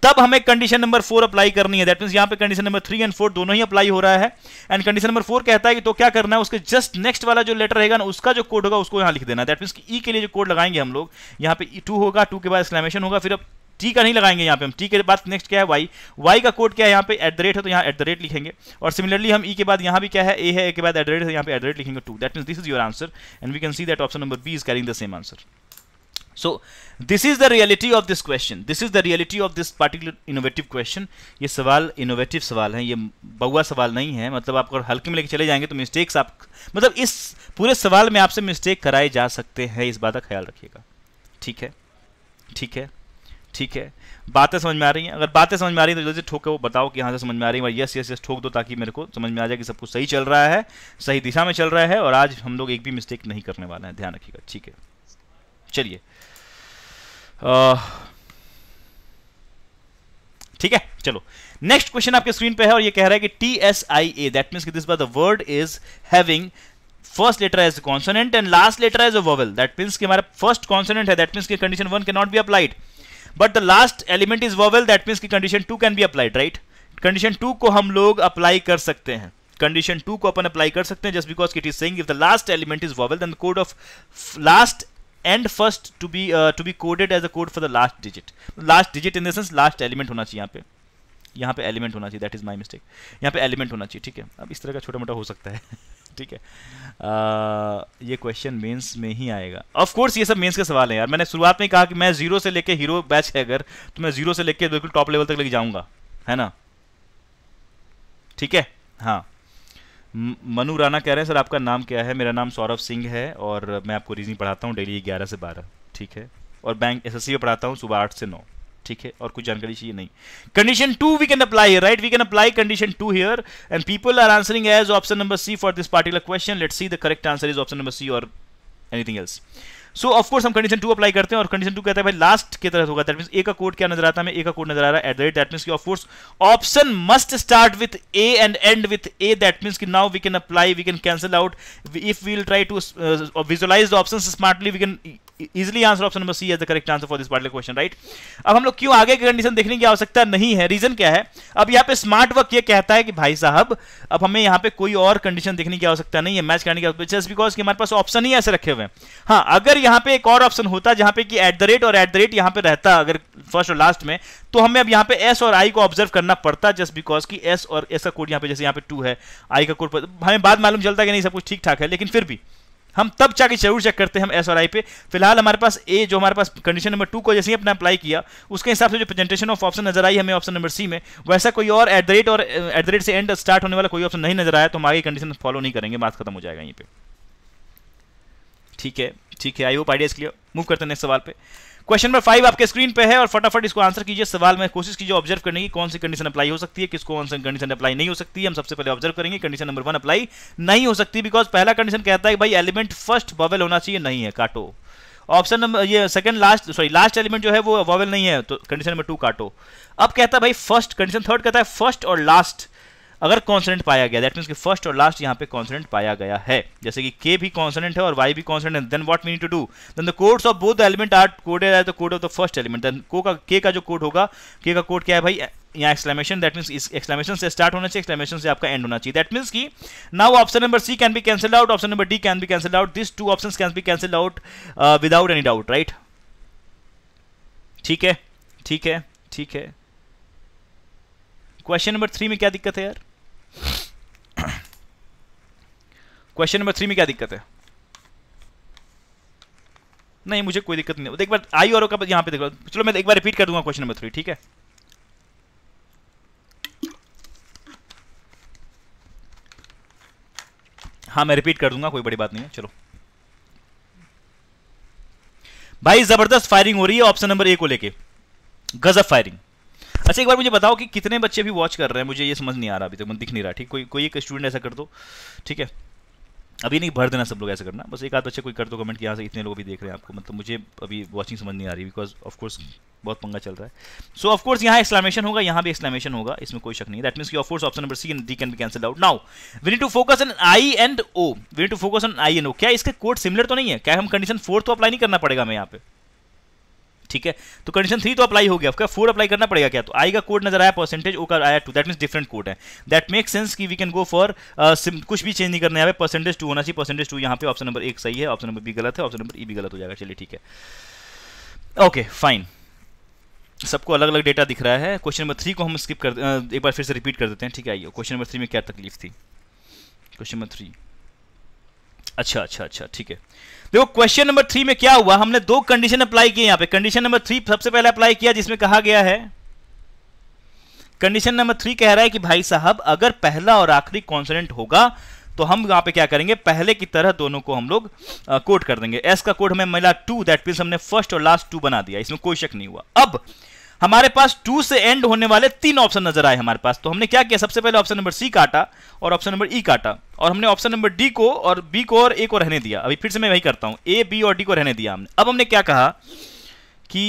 तब हमें कंडीशन नंबर फोर अप्लाई करनी है दैट मीन यहाँ पे condition number three and four दोनों ही अप्लाई हो रहा है एंड कंडीशन नंबर फोर कहता है कि तो क्या करना है उसके जस्ट नेक्स्ट वाला जो लेटर रहेगा ना उसका जो कोड होगा उसको यहां लिख देना दैट मीन ई के लिए जो कोड लगाएंगे हम लोग यहाँ पे टू e होगा टू के बाद एक्सलेमेशन होगा फिर अब टी का नहीं लगाएंगे यहाँ पे हम टी के बाद नेक्स्ट क्या है वाई वाई का कोड क्या है यहाँ पे एट द रेट है तो यहाँ एट द रेट लिखेंगे और सिमिलरली हम ई e के बाद यहाँ भी क्या है ए है ए के बाद एट द रेट है तो यहाँ पे एट द रेट लिखेंगे two that mean this is your answer and we can see that option number B is carrying the same answer so this is the reality of this question this is the reality of this particular innovative question ये सवाल इनोवेटिव सवाल है ये बउआ सवाल नहीं है मतलब आप अगर हल्के में लेके चले जाएंगे तो मिस्टेक्स आप मतलब इस पूरे सवाल में आपसे मिस्टेक कराए जा सकते हैं इस बात का ख्याल रखिएगा ठीक है ठीक है ठीक है बातें समझ में आ रही हैं अगर बातें समझ में आ रही हैं तो जल्दी ठोक के वो बताओ कि यहाँ से समझ में आ रही है यस यस यस ठोक दो ताकि मेरे को समझ में आ जाए कि सब कुछ सही चल रहा है सही दिशा में चल रहा है और आज हम लोग एक भी मिस्टेक नहीं करने वाले हैं ध्यान रखिएगा ठीक है चलिए ठीक है चलो नेक्स्ट क्वेश्चन आपके स्क्रीन पे है और ये कह रहा है कि T S I A that means this बार the word is having first letter as consonant and last letter as a vowel that means कि हमारा फर्स्ट कॉन्सोनेंट है दैट मीन्स कि condition one can not be applied but the last element is vowel that means की condition two can be applied right condition two को हम लोग अप्लाई कर सकते हैं कंडीशन टू को अपन अप्लाई कर सकते हैं just because it is saying if the last element is वर्बल then code of last and first to be to be coded as a code for the last digit last digit in the sense last element होना चाहिए यहाँ पे यहाँ पे एलिमेंट होना चाहिए दैट इज माई मिस्टेक यहाँ पे एलिमेंट होना चाहिए ठीक है अब इस तरह का छोटा मोटा हो सकता है ठीक है आ, ये क्वेश्चन मेंस में ही आएगा ऑफ कोर्स ये सब मेंस के सवाल है यार मैंने शुरुआत में कहा कि मैं जीरो से लेके हीरो बैच है अगर तो मैं जीरो से लेके बिल्कुल टॉप लेवल तक लेके जाऊंगा है ना ठीक है हाँ मनु राणा कह रहे हैं सर आपका नाम क्या है मेरा नाम सौरभ सिंह है और मैं आपको रीजनिंग पढ़ाता हूँ डेली ग्यारह से बारह ठीक है और बैंक एस में पढ़ाता हूँ सुबह आठ से नौ ठीक है और कुछ जानकारी चाहिए नहीं condition two we can apply right we can apply condition two here and people are answering as option number C for this particular question let see the correct answer is option number C और anything else so of course हम कंडीशन टू अप्लाई करते हैं और कंडीशन टू कहता है भाई लास्ट के तरह होगा दैट मीन ए का कोड क्या नजर आता है ए का कोड नजर आ रहा है at the rate that mean course option must start with A and end with A that mean कि now we can apply we can cancel out if we will try to visualise the option smartly we can easily answer option number C as the correct answer for this particular question right अब हम लोग क्यों आगे की कंडीशन देखने की आवश्यकता नहीं है रीजन क्या है अब यहाँ पे स्मार्ट वर्क ये कहता है कि भाई साहब अब हमें यहाँ पे कोई और कंडीशन देखने की आवश्यकता नहीं है मैच करने की जस्ट बिकॉज हमारे पास ऑप्शन ही ऐसे रखे हुए हैं हाँ अगर यहाँ पे एक और ऑप्शन होता जहाँ पे कि एट द रेट और एट द रेट यहाँ पे रहता अगर फर्स्ट और लास्ट में तो हमें अब यहाँ पे एस और आई को ऑब्जर्व करना पड़ता जस्ट बिकॉज कि एस और एस का कोड यहाँ पे जैसे यहाँ पे टू है आई का कोड हमें बाद मालूम चलता कि नहीं सब कुछ ठीक ठाक है लेकिन फिर भी हम तब जाके जरूर चेक करते हैं हम एस पे फिलहाल हमारे पास ए जो हमारे पास कंडीशन नंबर टू को जैसे ही अपने अप्लाई किया उसके हिसाब से जो प्रेजेंटेशन ऑफ ऑप्शन नजर आई हमें ऑप्शन नंबर सी में वैसा कोई और एट द रेट और एट द रेट से एंड स्टार्ट होने वाला कोई ऑप्शन नहीं नजर आया तो हम आगे कंडीशन फॉलो नहीं करेंगे बात खत्म हो जाएगा यहीं पर ठीक है ठीक है I hope ideas clear move करते हैं नेक्स्ट सवाल पर क्वेश्चन नंबर फाइव आपके स्क्रीन पे है और फटाफट इसको आंसर कीजिए सवाल में कोशिश कीजिए ऑब्जर्व करने की कौन सी कंडीशन अप्लाई हो सकती है किसको कौन सी कंडीशन अप्लाई नहीं हो सकती है हम सबसे पहले ऑब्जर्व करेंगे कंडीशन नंबर वन अप्लाई नहीं हो सकती बिकॉज पहला कंडीशन कहता है भाई एलिमेंट फर्स्ट बबल होना चाहिए नहीं है काटो ऑप्शन नंबर ये second last sorry last element जो है वो वॉवल नहीं है तो कंडीशन नंबर टू काटो अब कहता है भाई फर्स्ट कंडीशन थर्ड कहता है फर्स्ट और लास्ट अगर कॉन्सनेंट पाया गया दैट मीन्स कि फर्स्ट और लास्ट यहाँ पे कॉन्सनेंट पाया गया है जैसे कि के भी कॉन्सनेंट है और वाई भी कॉन्सनेंट है then what mean to do then the codes of both element are coded as the code of the first element then को का के का जो कोड होगा के का कोड क्या है भाई यहाँ एक्सक्लेमेशन दैट मीन्स इस एक्सक्लेमेशन से स्टार्ट होना चाहिए एक्सक्लेमेशन से आपका एंड होना चाहिए दैट मीन्स की now option number C can be cancel out option number D can be cancel out this two option can be cancel out without any doubt right ठीक है ठीक है ठीक है क्वेश्चन नंबर थ्री में क्या दिक्कत है यार क्वेश्चन नंबर थ्री में क्या दिक्कत है नहीं मुझे कोई दिक्कत नहीं देख बार आई और का यहां पे लो चलो मैं एक बार रिपीट कर दूंगा क्वेश्चन नंबर थ्री ठीक है हाँ मैं रिपीट कर दूंगा कोई बड़ी बात नहीं है चलो भाई जबरदस्त फायरिंग हो रही है ऑप्शन नंबर ए को लेके गजब फायरिंग अच्छा एक बार मुझे बताओ कि कितने बच्चे भी वॉच कर रहे हैं मुझे ये समझ नहीं आ रहा अभी तक तो, दिख नहीं रहा ठीक कोई कोई एक स्टूडेंट ऐसा कर दो ठीक है अभी नहीं भर देना सब लोग ऐसा करना बस एक आध अच्छा कोई कर दो कमेंट कि यहाँ से इतने लोग भी देख रहे हैं आपको मतलब मुझे अभी वॉचिंग समझ नहीं आ रही बिकॉज ऑफकोर्स बहुत पंगा चल रहा है सो ऑफकोर्स यहाँ एक्सलामेशन होगा यहाँ भी एक्सलामेशन होगा इसमें कोई शक नहीं दैट मीन्स की of course option number C and D can be cancel out now we need to focus on I and O we need to focus on I and O क्या इसके कोड सिमिलर तो नहीं है क्या हम कंडीशन फोर तो अप्लाई नहीं करना पड़ेगा हमें यहाँ पे ठीक है तो कंडीशन थ्री तो अप्लाई हो गया आपका फोर अप्लाई करना पड़ेगा क्या तो आई का कोड नजर आया परसेंटेज ओ का आया two that mean different code है दैट मेक सेंस कि वी कैन गो फॉर कुछ भी चेंज नहीं करना है परसेंटेज टू होना चाहिए परसेंटेज टू यहाँ पे ऑप्शन नंबर एक सही है ऑप्शन नंबर बी गलत है ऑप्शन नंबर ई भी गलत हो जाएगा चलिए ठीक है ओके फाइन सबको अलग अलग डेटा दिख रहा है क्वेश्चन नंबर थ्री को हम स्किप कर uh, एक बार फिर से रिपीट कर देते हैं ठीक है आइए क्वेश्चन नंबर थ्री में क्या तकलीफ थी क्वेश्चन नंबर थ्री अच्छा अच्छा अच्छा ठीक है देखो क्वेश्चन नंबर थ्री में क्या हुआ हमने दो कंडीशन अप्लाई किए यहां पे कंडीशन नंबर थ्री सबसे पहले अप्लाई किया जिसमें कहा गया है कंडीशन नंबर थ्री कह रहा है कि भाई साहब अगर पहला और आखिरी कॉन्सोनेंट होगा तो हम यहां पे क्या करेंगे पहले की तरह दोनों को हम लोग कोट कर देंगे एस का कोड हमें मिला टू दैट मीन हमने फर्स्ट और लास्ट टू बना दिया इसमें कोई शक नहीं हुआ अब हमारे पास टू से एंड होने वाले तीन ऑप्शन नजर आए हमारे पास तो हमने क्या किया सबसे पहले ऑप्शन नंबर सी काटा और ऑप्शन नंबर ई काटा और हमने ऑप्शन नंबर डी को और बी को और ए को रहने दिया अभी फिर से मैं वही करता हूं ए बी और डी को रहने दिया हमने अब हमने क्या कहा कि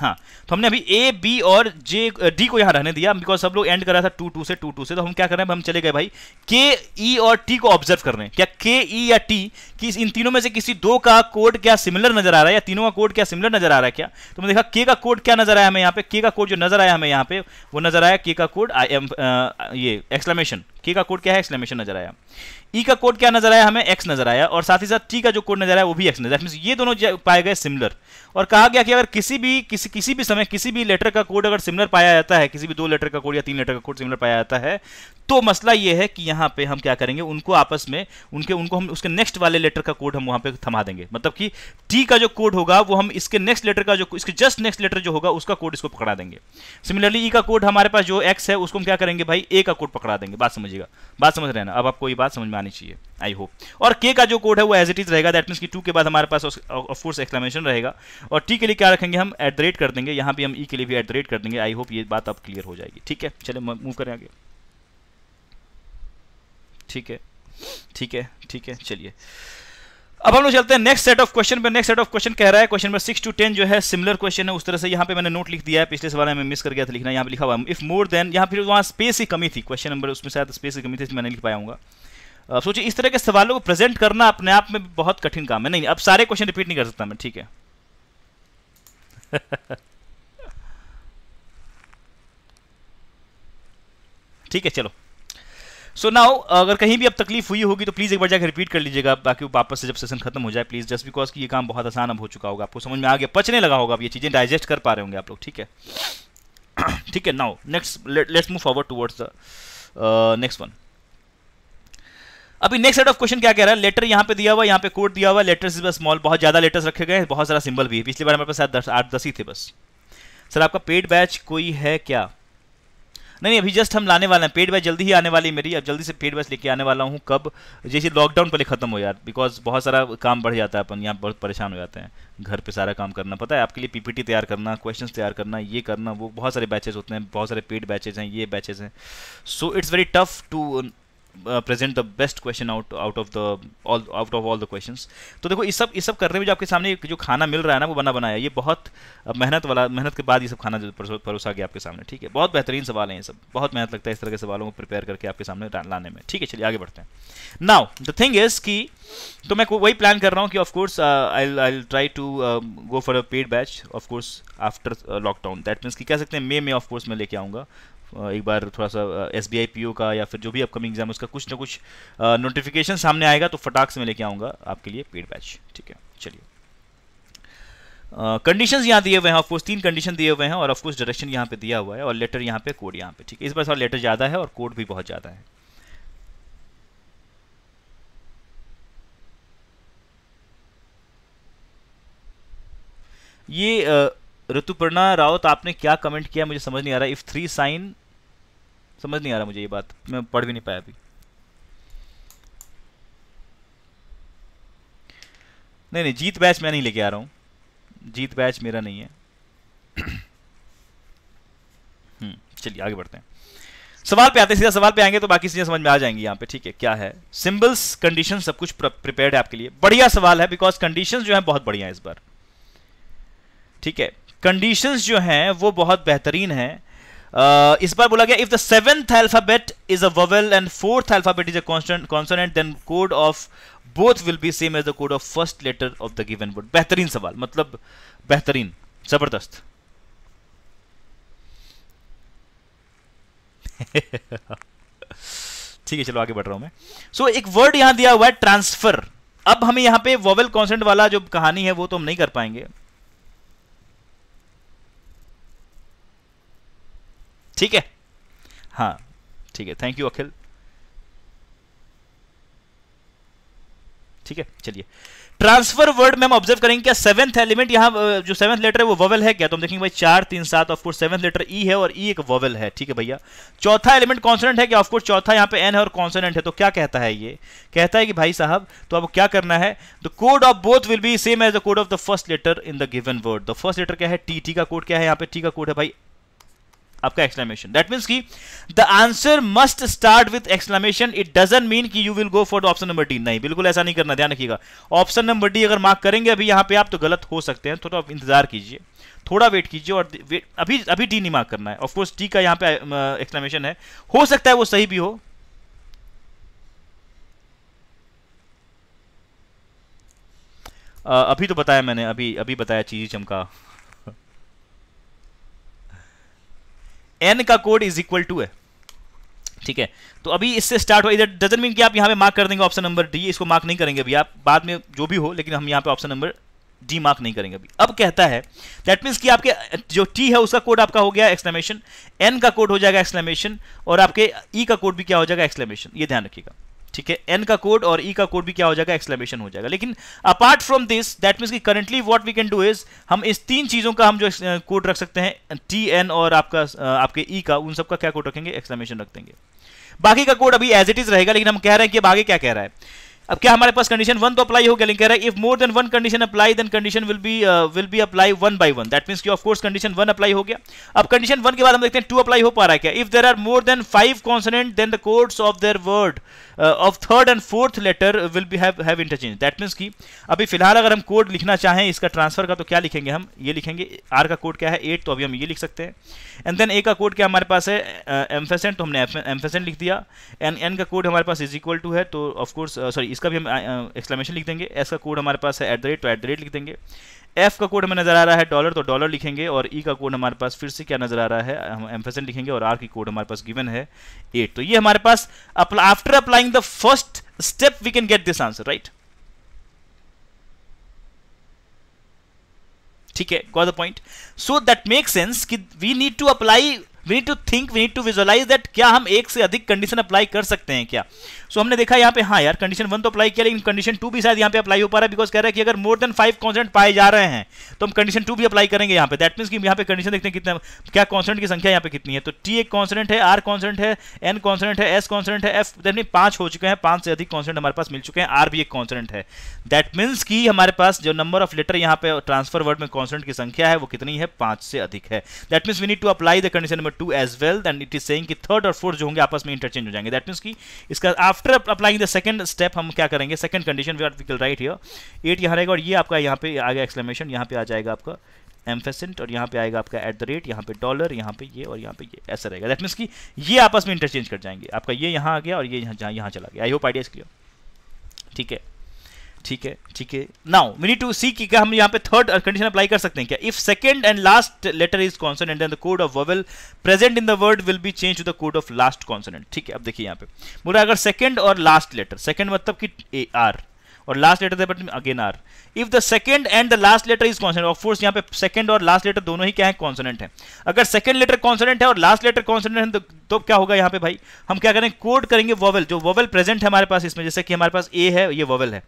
हाँ तो हमने अभी ए बी और जे डी को यहाँ रहने दिया बिकॉज सब लोग एंड कर रहा था टू टू से टू टू से तो हम क्या कर रहे हैं हम चले गए भाई के ई e और टी को ऑब्जर्व कर रहे हैं क्या के ई e या टी कि इन तीनों में से किसी दो का कोड क्या सिमिलर नजर आ रहा है या तीनों का कोड क्या सिमिलर नजर आ रहा है क्या तो हमने देखा के का कोड क्या नजर आया हमें यहाँ पे के का कोड जो नजर आया हमें यहाँ पे वो नजर आया के का कोड आई एम ये एक्सक्लेमेशन के का कोड क्या है एक्सक्लेमेशन नजर आया ई e का कोड क्या नजर आया हमें एक्स नजर आया और साथ ही साथ टी का जो कोड नजर आया वो भी एक्स नजर आया ये दोनों पाए गए सिमिलर और कहा गया कि अगर किसी भी किसी किसी भी समय किसी भी लेटर का कोड अगर सिमिलर पाया जाता है किसी भी दो लेटर का कोड या तीन लेटर का कोड सिमिलर पाया जाता है तो मसला ये है कि यहाँ पे हम क्या करेंगे उनको आपस में उनके उनको हम उसके नेक्स्ट वाले लेटर का कोड हम वहाँ पे थमा देंगे मतलब कि टी का जो कोड होगा वो हम इसके नेक्स्ट लेटर का जो इसके जस्ट नेक्स्ट लेटर जो होगा उसका कोड इसको पकड़ा देंगे सिमिलरली ई e का कोड हमारे पास जो एक्स है उसको हम क्या करेंगे भाई ए का कोड पकड़ा देंगे बात समझिएगा बात समझ रहे हैं ना अब आपको ये बात समझ में आनी चाहिए आई होप और के का जो कोड है वो एज इट इज रहेगा दैट मीन्स कि टू के बाद हमारे पास ऑफकोर्स एक्सप्लेनेशन रहेगा और टी के लिए क्या रखेंगे हम एट द रेट कर देंगे यहाँ भी हम ई e के लिए भी एट द रेट कर देंगे आई होप ये बात अब क्लियर हो जाएगी ठीक है चले मूव करें आगे ठीक है ठीक है ठीक है चलिए अब हम लोग चलते हैं नेक्स्ट सेट ऑफ क्वेश्चन पे नेक्स्ट सेट ऑफ क्वेश्चन कह रहा है question number six to ten जो है सिमिलर क्वेश्चन है उस तरह से यहाँ पे मैंने नोट लिख दिया है पिछले सवाल में मिस कर गया था लिखना यहाँ पे लिखा हुआ इफ मोर देन यहाँ फिर वहाँ स्पेस की कमी थी क्वेश्चन नंबर उसमें शायद स्पेस की कमी थी मैंने नहीं लिख पाया हूँ सोचिए इस तरह के सवालों को प्रेजेंट करना अपने आप में बहुत कठिन काम है नहीं अब सारे क्वेश्चन रिपीट नहीं कर सकता मैं ठीक है ठीक है चलो सो so नाउ अगर कहीं भी अब तकलीफ हुई होगी तो प्लीज़ एक बार जाकर रिपीट कर लीजिएगा बाकी वापस से जब सेशन खत्म हो जाए प्लीज़ जस्ट बिकॉज कि ये काम बहुत आसान अब हो चुका होगा आपको समझ में आ गया पचने लगा होगा अब ये चीज़ें डाइजेस्ट कर पा रहे होंगे आप लोग ठीक है ठीक है now next let's move forward towards the next one अभी नेक्स्ट सेट ऑफ क्वेश्चन क्या कह रहा है लेटर यहाँ पे दिया हुआ यहाँ पे कोड दिया हुआ लेटर्स बस स्मॉल बहुत ज्यादा लेटर्स रखे गए बहुत सारा सिंबल भी है पिछली बार हमारे पास आठ दस ही थे बस सर आपका पेड बैच कोई है क्या नहीं नहीं अभी जस्ट हम लाने वाले हैं पेड बैच जल्दी ही आने वाली है मेरी अब जल्दी से पेड बैच लेके आने वाला हूँ कब जैसे लॉकडाउन पहले खत्म हो यार बिकॉज बहुत सारा काम बढ़ जाता है अपन यहाँ बहुत परेशान हो जाते हैं घर पे सारा काम करना पता है आपके लिए पीपीटी तैयार करना क्वेश्चंस तैयार करना ये करना वो बहुत सारे बैचेज होते हैं बहुत सारे पेड बैचेज हैं ये बैचेज हैं so it's very tough to present the best question out out of the all out of all the questions तो देखो इस सब इस सब करने में जो आपके सामने जो खाना मिल रहा है ना वो बना बनाया ये बहुत uh, मेहनत वाला मेहनत के बाद ये सब खाना परोसा गया आपके सामने ठीक है बहुत बेहतरीन सवाल हैं ये सब बहुत मेहनत लगता है इस तरह के सवालों को प्रिपेयर करके आपके सामने लाने में ठीक है चलिए आगे बढ़ते हैं नाउ द थिंग इज कि तो मैं वही प्लान कर रहा हूँ कि of course I I try to go for a paid batch of course after lockdown that means कि कह सकते हैं मे में ऑफकोर्स मैं लेके आऊँगा एक बार थोड़ा सा एस बी का या फिर जो भी अपकमिंग एग्जाम उसका कुछ ना कुछ नोटिफिकेशन सामने आएगा तो फटाक से मैं लेके आऊँगा आपके लिए पेड बैच ठीक है चलिए कंडीशंस uh, यहाँ दिए हुए हैं ऑफकोर्स तीन कंडीशन दिए हुए हैं और ऑफकोर्स डायरेक्शन यहाँ पे दिया हुआ है और लेटर यहाँ पे कोड यहाँ पे ठीक है इस बार थोड़ा लेटर ज़्यादा है और कोड भी बहुत ज़्यादा है ये uh, ऋतुपर्णा राउत आपने क्या कमेंट किया मुझे समझ नहीं आ रहा इफ़ थ्री साइन समझ नहीं आ रहा मुझे ये बात मैं पढ़ भी नहीं पाया अभी नहीं नहीं जीत बैच मैं नहीं लेके आ रहा हूं जीत बैच मेरा नहीं है हम्म, चलिए आगे बढ़ते हैं सवाल पे आते सीधा सवाल पे आएंगे तो बाकी चीज़ें समझ में आ जाएंगी यहाँ पे ठीक है क्या है सिंबल्स कंडीशन सब कुछ प्रिपेयर्ड है आपके लिए बढ़िया सवाल है बिकॉज कंडीशन जो है बहुत बढ़िया है इस बार ठीक है कंडीशंस जो हैं वो बहुत बेहतरीन हैं uh, इस बार बोला गया if the seventh alphabet is a vowel and fourth alphabet is a constant consonant then code of both will be same as the code of first letter of the given word बेहतरीन सवाल मतलब बेहतरीन जबरदस्त ठीक है चलो आगे बढ़ रहा हूं मैं सो so, एक वर्ड यहां दिया हुआ है ट्रांसफर अब हमें यहां पे वोवेल कॉन्सेंट वाला जो कहानी है वो तो हम नहीं कर पाएंगे ठीक है हाँ ठीक है थैंक यू अखिल ठीक है चलिए ट्रांसफर वर्ड में हम ऑब्जर्व करेंगे क्या सेवेंथ एलिमेंट यहाँ जो सेवेंथ लेटर है वो ववल है क्या तो हम देखेंगे भाई चार तीन सात ऑफकोर्स सेवेंथ लेटर ई है और ई e एक ववल है ठीक है भैया चौथा एलिमेंट कॉन्सोनेंट है क्या ऑफकोर्स चौथा यहाँ पे एन है और कॉन्सोनेंट है तो क्या कहता है ये कहता है कि भाई साहब तो अब क्या करना है the code of both will be same as the code of the first letter in the given word the first letter क्या है टी टी का कोड क्या है यहाँ पे टी का कोड है भाई आपका एक्सक्लेमेशन दैट मीन्स की the answer must start with exclamation it doesn't mean की you will go for option number D नहीं बिल्कुल ऐसा नहीं करना ध्यान रखिएगा ऑप्शन नंबर डी अगर मार्क करेंगे अभी यहां पे आप तो गलत हो सकते हैं थोड़ा तो तो इंतजार कीजिए थोड़ा वेट कीजिए और वेट, अभी अभी डी नहीं मार्क करना है ऑफकोर्स डी का यहां पे एक्सप्लेनेशन है हो सकता है वो सही भी हो अभी तो बताया मैंने अभी अभी बताया चीजी चमका एन का कोड इज इक्वल टू है ठीक है तो अभी इससे स्टार्ट हो इधर डजन मीन कि आप यहां पे मार्क कर देंगे ऑप्शन नंबर डी इसको मार्क नहीं करेंगे अभी आप बाद में जो भी हो लेकिन हम यहां पे ऑप्शन नंबर डी मार्क नहीं करेंगे अभी अब कहता है दैट मीन्स कि आपके जो टी है उसका कोड आपका हो गया एक्सलेमेशन एन का कोड हो जाएगा एक्सलेमेशन और आपके ई e का कोड भी क्या हो जाएगा एक्सलेमेशन ये ध्यान रखिएगा ठीक है एन का कोड और ई e का कोड भी क्या हो जाएगा एक्सलेमेशन हो जाएगा लेकिन apart from this that means की currently what we can do is हम इस तीन चीज़ों का हम जो कोड रख सकते हैं टी एन और आपका आपके ई e का उन सबका क्या कोड रखेंगे एक्सलेमेशन रख देंगे बाकी का कोड अभी एज इट इज रहेगा लेकिन हम कह रहे हैं कि आगे क्या कह रहा है अब क्या हमारे पास कंडीशन वन तो अप्लाई हो गया लेकिन कह रहा है if more than one condition apply then condition will be will be apply one by one that mean की of course condition one apply हो गया अब कंडीशन वन के बाद हम देखते हैं टू अप्लाई हो पा रहा है क्या if there are more than five consonant then the codes of their word of third and fourth letter will be have have interchange that means कि अभी फिलहाल अगर हम कोड लिखना चाहें इसका ट्रांसफर का तो क्या लिखेंगे हम ये लिखेंगे आर का कोड क्या है एट तो अभी हम ये लिख सकते हैं एंड देन ए का कोड क्या हमारे पास है एम्फेसेंट uh, तो हमने एम्फेसेंट लिख दिया एंड एन का कोड हमारे पास इज इक्वल टू है तो ऑफकोर्स सॉरी uh, इसका भी हम एक्सक्लेमेशन uh, uh, लिख देंगे एस का कोड हमारे पास है एट द रेट तो एट द रेट लिख देंगे एफ का कोड हमें नजर आ रहा है डॉलर तो डॉलर लिखेंगे और ई e का कोड हमारे पास फिर से क्या नजर आ रहा है हम एम्फेसन लिखेंगे और आर की कोड हमारे पास गिवन है एट तो ये हमारे पास after applying the first step we can get this answer right ठीक है got the point so that make sense कि we need to apply we need to think we need to visualise that क्या हम एक से अधिक कंडीशन अप्लाई कर सकते हैं क्या सो so, हमने देखा यहाँ पे हाँ यार कंडीशन वन तो अप्लाई किया लेकिन कंडीशन टू भी शायद यहाँ पे अप्लाई हो पा रहा है बिकॉज कह रहा है कि अगर मोर देन फाइव कॉन्सेंट पाए जा रहे हैं तो हम कंडीशन टू भी अप्लाई करेंगे यहाँ पे दैट मीन कि यहाँ पे कंडीशन देखते हैं कितना क्या कॉन्सेंट की संख्या यहाँ पे कितनी है तो टी एक कॉन्सेंट है आर कॉन्सेंट है एन कॉन्सेंट है एस कॉन्सेंट है एफ देखने पांच हो चुके हैं पांच से अधिक कॉन्सेंट हमारे पास मिल चुके हैं आर भी एक कॉन्सेंट है दैट मीन्स कि हमारे पास जो नंबर ऑफ लेटर यहाँ पे ट्रांसफर वर्ड में कॉन्सेंट की संख्या है वो कितनी है पांच से अधिक है that means we need to apply the condition number two as well then it is saying कि थर्ड और फोर्थ जो होंगे आपस में इंटरचेंज हो जाएंगे दैट मीन्स कि इसका after applying the second step हम क्या करेंगे सेकंड कंडीशन वी आर विकल राइट हियर एट यहाँ रहेगा और ये आपका यहाँ पे आ गया एक्सलेमेशन यहाँ पे आ जाएगा आपका एम्फेसेंट और यहाँ पे आएगा आपका एट द रेट यहाँ पे डॉलर यहाँ पे ये और यहाँ पे ये ऐसा रहेगा दैट मीन्स कि ये आपस में इंटरचेंज कर जाएंगे आपका ये यहाँ आ गया और ये यहाँ यहाँ चला गया आई होप आइडिया क्लियर ठीक है ठीक है ठीक है now we need to see कि क्या हम यहाँ पे थर्ड कंडीशन अप्लाई कर सकते हैं क्या if second and last letter is consonant and the code of vowel present in the word will be change to the code of last consonant ठीक है अब देखिए यहाँ पे बोला अगर सेकंड और लास्ट लेटर सेकंड मतलब कि ए आर और last letter but again R if the second and the last letter is consonant of course यहाँ पे सेकंड और लास्ट लेटर दोनों ही क्या है कॉन्सोनेंट है अगर सेकंड लेटर कॉन्सोनेंट है और लास्ट लेटर कॉन्सोनेंट है तो तो क्या होगा यहाँ पे भाई हम क्या करें कोड करेंगे वोवेल जो वोवेल प्रेजेंट है हमारे पास इसमें जैसे कि हमारे पास ए है ये वोवेल है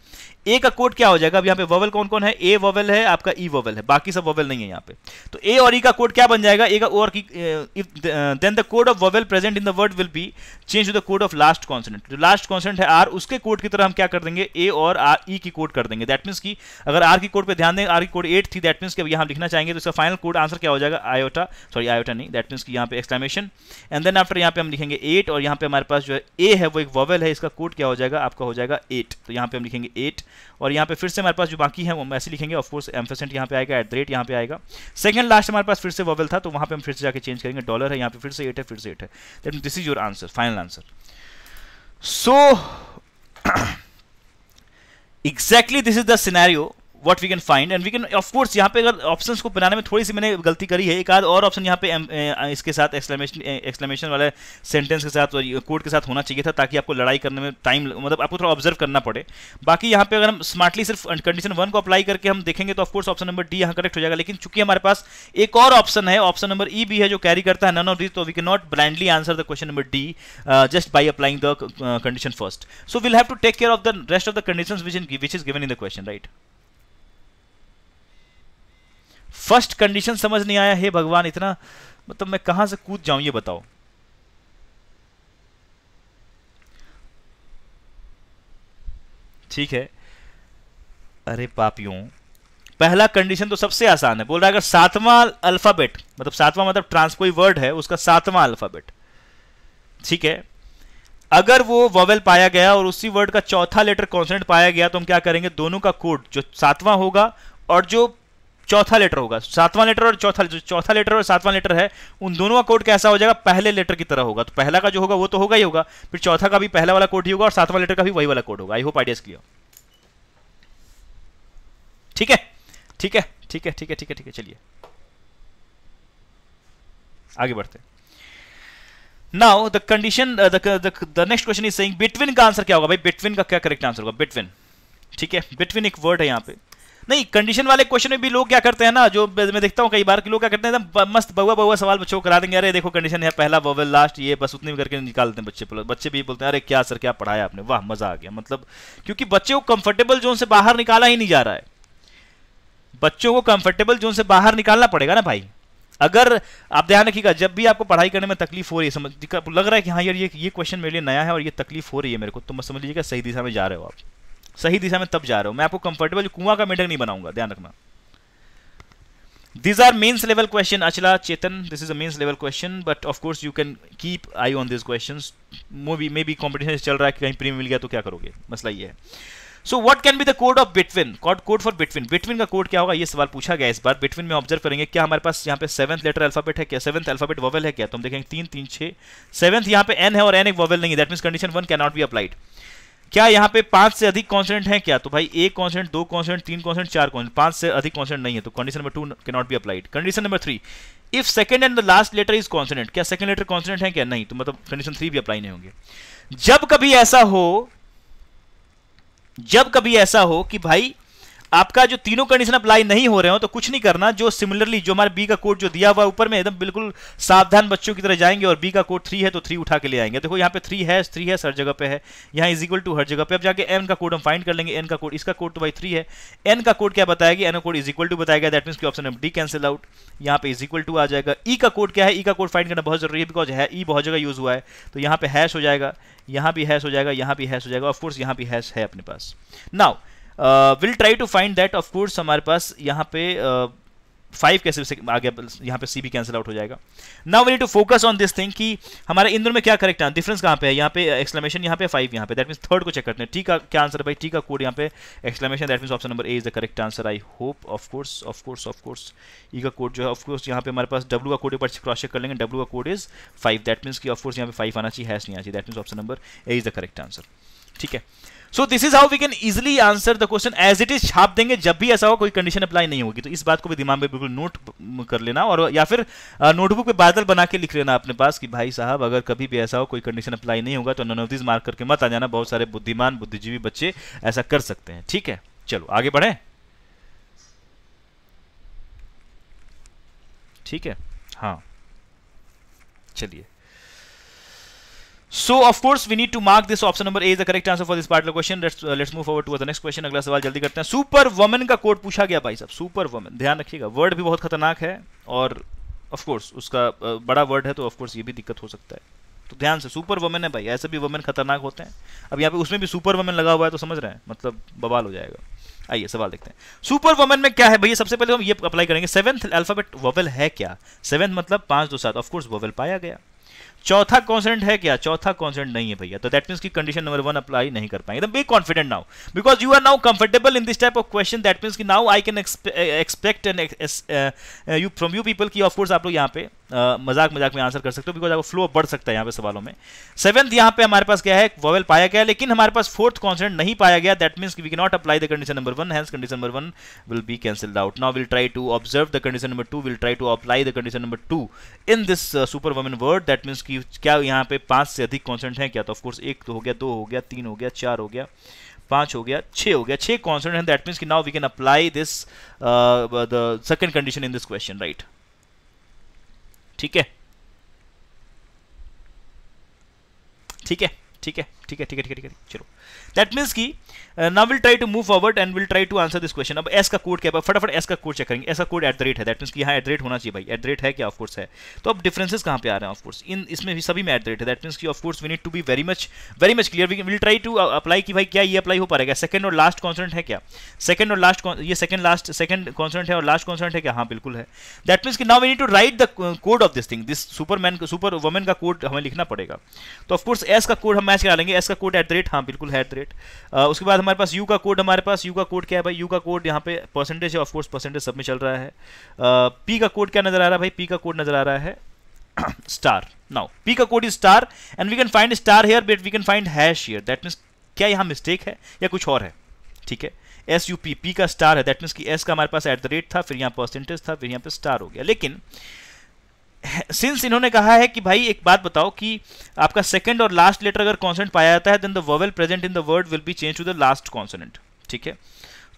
ए का कोड क्या हो जाएगा अब यहाँ पे वोवेल कौन कौन है ए वोवेल है आपका ई e वॉवल है बाकी सब वोवेल नहीं है यहाँ पे तो ए और ई e का कोड क्या बन जाएगा ए का ओ और then the code of vowel present in the word will be change to the code of last consonant जो लास्ट कॉन्सनेंट है आर उसके कोड की तरह हम क्या कर देंगे ए और आर ई e की कोड कर देंगे दैट मीन्स की अगर आर की कोड पर ध्यान दें आर की कोड एट थी दैट मीन्स की अब यहाँ लिखना चाहेंगे तो इसका फाइनल कोड आंसर क्या हो जाएगा आयोटा सॉरी आयोटा नहीं दैट मीन्स की यहाँ पे एक्सक्लेमेशन एंड देन फिर यहाँ पे हम लिखेंगे एट और यहाँ पे हमारे पास जो है ए है वो एक वॉवल है इसका कोड क्या हो जाएगा आपका हो जाएगा एट तो यहाँ पे हम लिखेंगे एट और यहाँ पे फिर से हमारे पास जो बाकी है वो हम ऐसे लिखेंगे ऑफकोर्स एम्फेसेंट यहाँ पे आएगा एट द रेट यहाँ पे आएगा सेकंड लास्ट हमारे पास फिर से वॉवल था तो वहाँ पर हम फिर से जाकर चेंज करेंगे डॉलर है यहाँ पे फिर से एट है फिर से एट है that this is your answer final answer so exactly this is the scenario what we can find and we can of course यहाँ पे अगर ऑप्शन को बनाने में थोड़ी सी मैंने गलती करी है एक आध और ऑप्शन यहाँ पे इसके साथ एक्सलेमेशन एक्सलेमेशन वाले सेंटेंस के साथ कोड के साथ होना चाहिए था ताकि आपको लड़ाई करने में टाइम मतलब आपको थोड़ा ऑब्जर्व करना पड़े बाकी यहाँ पे अगर हम स्मार्टली सिर्फ कंडीशन वन को अप्लाई करके हम देखेंगे तो ऑफकोर्स ऑप्शन नंबर डी यहाँ करेक्ट हो जाएगा लेकिन चूंकि हमारे पास एक और ऑप्शन है ऑप्शन नंबर ई भी है जो कैरी करता है नन ऑफ दी तो we can not blindly answer the question number D just by applying the condition first so will have to take care of the rest of the condition which which is given in the question right first condition समझ नहीं आया हे भगवान इतना मतलब मैं कहां से कूद जाऊं ये बताओ ठीक है अरे पापियों पहला कंडीशन तो सबसे आसान है बोल रहा है अगर सातवां अल्फाबेट मतलब सातवां मतलब ट्रांस कोई वर्ड है उसका सातवां अल्फाबेट ठीक है अगर वो वोवेल पाया गया और उसी वर्ड का चौथा लेटर कॉन्सेंट पाया गया तो हम क्या करेंगे दोनों का कोड जो सातवां होगा और जो चौथा लेटर होगा सातवां लेटर और चौथा चौथा लेटर और सातवां लेटर है उन दोनों का कोड कैसा हो जाएगा पहले लेटर की तरह होगा तो पहला का जो होगा वो तो होगा ही होगा फिर चौथा का भी पहला वाला कोड ही होगा और सातवां लेटर का भी वही वाला कोड होगा आई होप आइडियाज क्लियर ठीक है ठीक है ठीक है ठीक है ठीक है ठीक है चलिए आगे बढ़ते now the condition the next question is saying between का आंसर क्या होगा भाई बिटवीन का क्या करेक्ट आंसर होगा बिटवीन ठीक है बिटवीन एक वर्ड है यहां पे नहीं कंडीशन वाले क्वेश्चन में भी लोग क्या करते हैं ना जो मैं देखता हूँ कई बार लोग क्या करते हैं मस्त बहुआ बहुआ सवाल बच्चों करा देंगे अरे देखो कंडीशन है पहला वोवेल लास्ट ये बस उतने करके निकाल देते हैं बच्चे बच्चे भी बोलते हैं अरे क्या सर क्या पढ़ाया आपने वाह मजा आ गया मतलब क्योंकि बच्चे को कंफर्टेबल जोन से बाहर निकाला ही नहीं जा रहा है बच्चों को कंफर्टेबल जोन से बाहर निकालना पड़ेगा ना भाई अगर आप ध्यान रखिएगा जब भी आपको पढ़ाई करने में तकलीफ हो रही है समझ लग रहा है कि हाँ यार ये ये क्वेश्चन मेरे लिए नया है और ये तकलीफ हो रही है मेरे को तो समझ लीजिएगा सही दिशा में जा रहे हो आप सही दिशा में तब जा रहे हो मैं आपको कंफर्टेबल कुआं का मेढक नहीं बनाऊंगा ध्यान रखना these are mains level question अचला चेतन this is a mains level question but of course you can keep eye on these questions maybe maybe competition chal raha hai kahin premium mil gaya to kya karoge masla ye so what can be the code of between code code for between between का कोड क्या होगा ये सवाल पूछा गया इस बार बिटविन में ऑब्जर्व करेंगे क्या हमारे पास यहाँ पे सेवंथ लेटर अल्फाबेट है क्या सेवंथ अल्फाबेट वोवेल है क्या तो हम देखेंगे तीन तीन छः सेवंथ यहाँ पे एन है और एन एक वोवेल नहीं है that mean condition one cannot not be applied क्या यहाँ पे पांच से अधिक कॉन्सेंट है क्या तो भाई एक कॉन्सेंट दो कॉन्सेंट तीन कॉन्सेंट चार कॉन्सेंट पांच से अधिक कॉन्सेंट नहीं है तो condition number two can not be applied condition number three if second and the last letter is consonant क्या सेकंड लेटर कॉन्सेंट है क्या नहीं तो मतलब कंडीशन थ्री भी अप्लाई नहीं होंगे जब कभी ऐसा हो जब कभी ऐसा हो कि भाई आपका जो तीनों कंडीशन अप्लाई नहीं हो रहे हो तो कुछ नहीं करना जो सिमिलरली जो हमारे बी का कोड जो दिया हुआ है ऊपर में एकदम बिल्कुल सावधान बच्चों की तरह जाएंगे और बी का कोड थ्री है तो थ्री उठा के ले आएंगे देखो तो यहाँ पे थ्री है थ्री है हर जगह पे है यहाँ इज इक्वल टू हर जगह पे अब जाके एन का कोड हम फाइंड कर लेंगे एन का कोड इसका कोड तो भाई थ्री है एन का कोड क्या बताएगा एन का कोड इज इक्वल टू बताएगा दैट मीन की ऑप्शन डी कैंसिल आउट यहाँ पे इज इक्वल टू आ जाएगा ई e का कोड क्या है ई e का कोड फाइंड करना बहुत जरूरी है बिकॉज है ई e बहुत जगह यूज हुआ है तो यहाँ पे हैश हो जाएगा यहाँ भी हैश हो जाएगा यहाँ भी हैश हो जाएगा ऑफकोर्स यहाँ भी हैश है अपने पास now will try to find that of course हमारे पास यहाँ पे फाइव uh, कैसे से आ यहाँ पे सी भी कैंसिल आउट हो जाएगा now we need to focus on this thing कि हमारे इन दोनों में क्या करेक्ट है डिफरेंस कहाँ पे है यहाँ पे एक्सक्लेमेशन यहाँ पे फाइव यहाँ पे दैट मीन थर्ड को चेक करते हैं ठीक का क्या आंसर भाई ठीक का कोड यहाँ पे exclamation that mean option number A is the correct answer I hope of course of course of course E का कोड जो है ऑफकोर्स यहाँ पे हमारे पास डब्ल्यू का कोड एक बार क्रॉस चेक कर लेंगे डब्ल्यू का code is five that means की ऑफकोर्स यहाँ पे फाइव आना चाहिए हैश नहीं आना चाहिए that means option number A is the correct answer ठीक है so this is how we can easily answer the question as it is छाप देंगे जब भी ऐसा हो कोई कंडीशन अप्लाई नहीं होगी तो इस बात को भी दिमाग में बिल्कुल नोट कर लेना और या फिर नोटबुक पे बादल बना के लिख लेना अपने पास कि भाई साहब अगर कभी भी ऐसा हो कोई कंडीशन अप्लाई नहीं होगा तो नन ऑफ दिस मार्क करके मत आ जाना बहुत सारे बुद्धिमान बुद्धिजीवी बच्चे ऐसा कर सकते हैं ठीक है चलो आगे बढ़े ठीक है हाँ चलिए so of course we need to mark this option number number a is the correct answer for this particular question let's uh, let's move forward towards अगला सवाल जल्दी करते हैं सुपर वमन का कोड पूछा गया भाई साहब सुपर वमन ध्यान रखिएगा वर्ड भी बहुत खतरनाक है और ऑफ कोर्स उसका uh, बड़ा वर्ड है तो ऑफ कोर्स ये भी दिक्कत हो सकता है तो ध्यान से सुपर वुमेन है भाई ऐसे भी वुमेन खतरनाक होते हैं अब यहाँ पे उसमें भी सुपर वुमेन लगा हुआ है तो समझ रहे हैं मतलब बवाल हो जाएगा आइए सवाल देखते हैं सुपर वुमेन में क्या है भैया सबसे पहले हम ये अप्लाई करेंगे सेवंथ अल्फाबेट वोवेल है क्या सेवंथ मतलब पांच दो सात ऑफकोर्स वोवेल पाया गया चौथा कॉन्सेंट है क्या चौथा कॉन्सेंट नहीं है भैया तो दैट मीन्स की कंडीशन नंबर वन अप्लाई नहीं कर पाएंगे be confident now because you are now comfortable in this type of question that means की now I can expect and you from you people की ऑफकोर्स आप लोग यहाँ पे मजाक मजाक में आंसर कर सकते हो बिकॉज आपको फ्लो बढ़ सकता है यहाँ पे सवालों में सेवंथ यहाँ पे हमारे पास क्या है वॉवेल पाया गया लेकिन हमारे पास फोर्थ कॉन्सेंट नहीं पाया गया that means we not apply the condition number one hence condition number one will be cancelled out now will try to observe the condition number two will try to apply the condition number two in this super woman word that means की क्या यहाँ पे पांच से अधिक कॉन्सेंट है क्या तो ऑफकोर्स एक तो हो गया दो हो गया तीन हो गया चार हो गया पांच हो गया छह हो गया छह कॉन्सेंट है दैट मीन्स कि now we can apply this the second condition in this question right ठीक है ठीक है ठीक है ठीक है ठीक है ठीक है ठीक है चलो दैट मीन्स की now will try to move forward and will try to answer this question अब एस का कोड क्या है फटाफट एस का कोड चेक करेंगे एस का कोड एट द रेट है दैट मीन्स की यहाँ एट द रेट होना चाहिए भाई एट द रेट है क्या ऑफकोर्स है तो अब डिफरेंसेस कहाँ पे आ रहे हैं ऑफकोर्स इन इसमें भी सभी में एट द रेट है दैट मीन्स की of course we need to be very much very much clear will try to apply की भाई क्या ये अप्लाई हो पाएगा सेकंड और लास्ट कॉन्सेंट है क्या सेकंड और लास्ट ये सेकंड लास्ट सेकंड कॉन्सेंट है और लास्ट कॉन्सेंट है क्या हाँ बिल्कुल है दैट मीन्स की now we need to write the code of this thing this man super woman का कोड हमें लिखना पड़ेगा तो ऑफकोर्स एस का कोड हम मैच करा लेंगे एस का कोड एट द रेट हाँ बिल्कुल है एट द रेट उसके बाद हमारे पास यू का कोड हमारे पास यू का कोड क्या है भाई यू का कोड यहाँ पे परसेंटेज ऑफ कोर्स परसेंटेज सब में चल रहा है पी का कोड क्या नजर आ रहा है भाई पी का कोड नजर आ रहा है स्टार नाउ पी का code is star and we can find star here but we can find hash here that means क्या यहाँ मिस्टेक है या कुछ और है ठीक है एस यू पी पी का स्टार है दैट मीन्स कि एस का हमारे पास एट द रेट था फिर यहाँ परसेंटेज था फिर यहाँ पे स्टार हो गया लेकिन सिंस इन्होंने कहा है कि भाई एक बात बताओ कि आपका सेकंड और लास्ट लेटर अगर कॉन्सनेंट पाया जाता है देन द वर्वल present in the word will be change to the last consonant ठीक है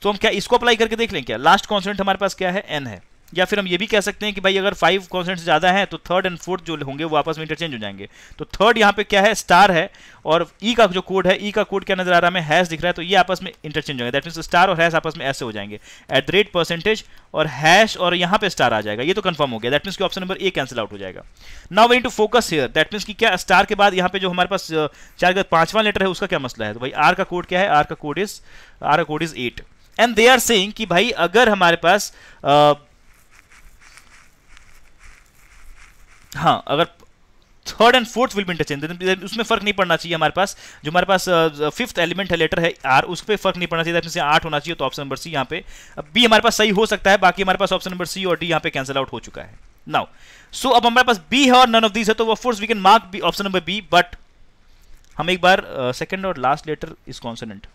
तो हम क्या इसको अप्लाई करके देख लें क्या लास्ट कॉन्सनेंट हमारे पास क्या है एन है या फिर हम ये भी कह सकते हैं कि भाई अगर फाइव कॉन्सेंट ज़्यादा है तो थर्ड एंड फोर्थ जो होंगे वो आपस में इंटरचेंज हो जाएंगे तो थर्ड यहाँ पे क्या है स्टार है और ई e का जो कोड है ई e का कोड क्या नजर आ रहा है हमें हैश दिख रहा है तो ये आपस में इंटरचेंज होगा दैट मीन स्टार और हैश आपस में ऐसे हो जाएंगे एट द रेट परसेंटेज और हैश और यहाँ पे स्टार आ जाएगा ये तो कन्फर्म हो गया दैट मीन्स की option number A cancel out हो जाएगा now we to focus here that means की क्या स्टार के बाद यहाँ पे जो हमारे पास चार पांचवा लेटर है उसका क्या मसला है तो भाई आर का कोड क्या है आर का कोड इज आर का code is at and they are saying कि भाई अगर हमारे पास आ, हाँ अगर third and fourth will be interchange उसमें फर्क नहीं पड़ना चाहिए हमारे पास जो हमारे पास फिफ्थ एलिमेंट है लेटर है आर उस पर फर्क नहीं पड़ना चाहिए से आठ होना चाहिए तो ऑप्शन नंबर सी यहाँ पे बी हमारे पास सही हो सकता है बाकी हमारे पास ऑप्शन नंबर सी और डी यहाँ पे कैंसिल आउट हो चुका है नाउ सो so, अब हमारे पास बी है और नन ऑफ दीज है तो वो fourth we can mark option number B but हम एक बार सेकेंड uh, और लास्ट लेटर इज कॉन्सनेंट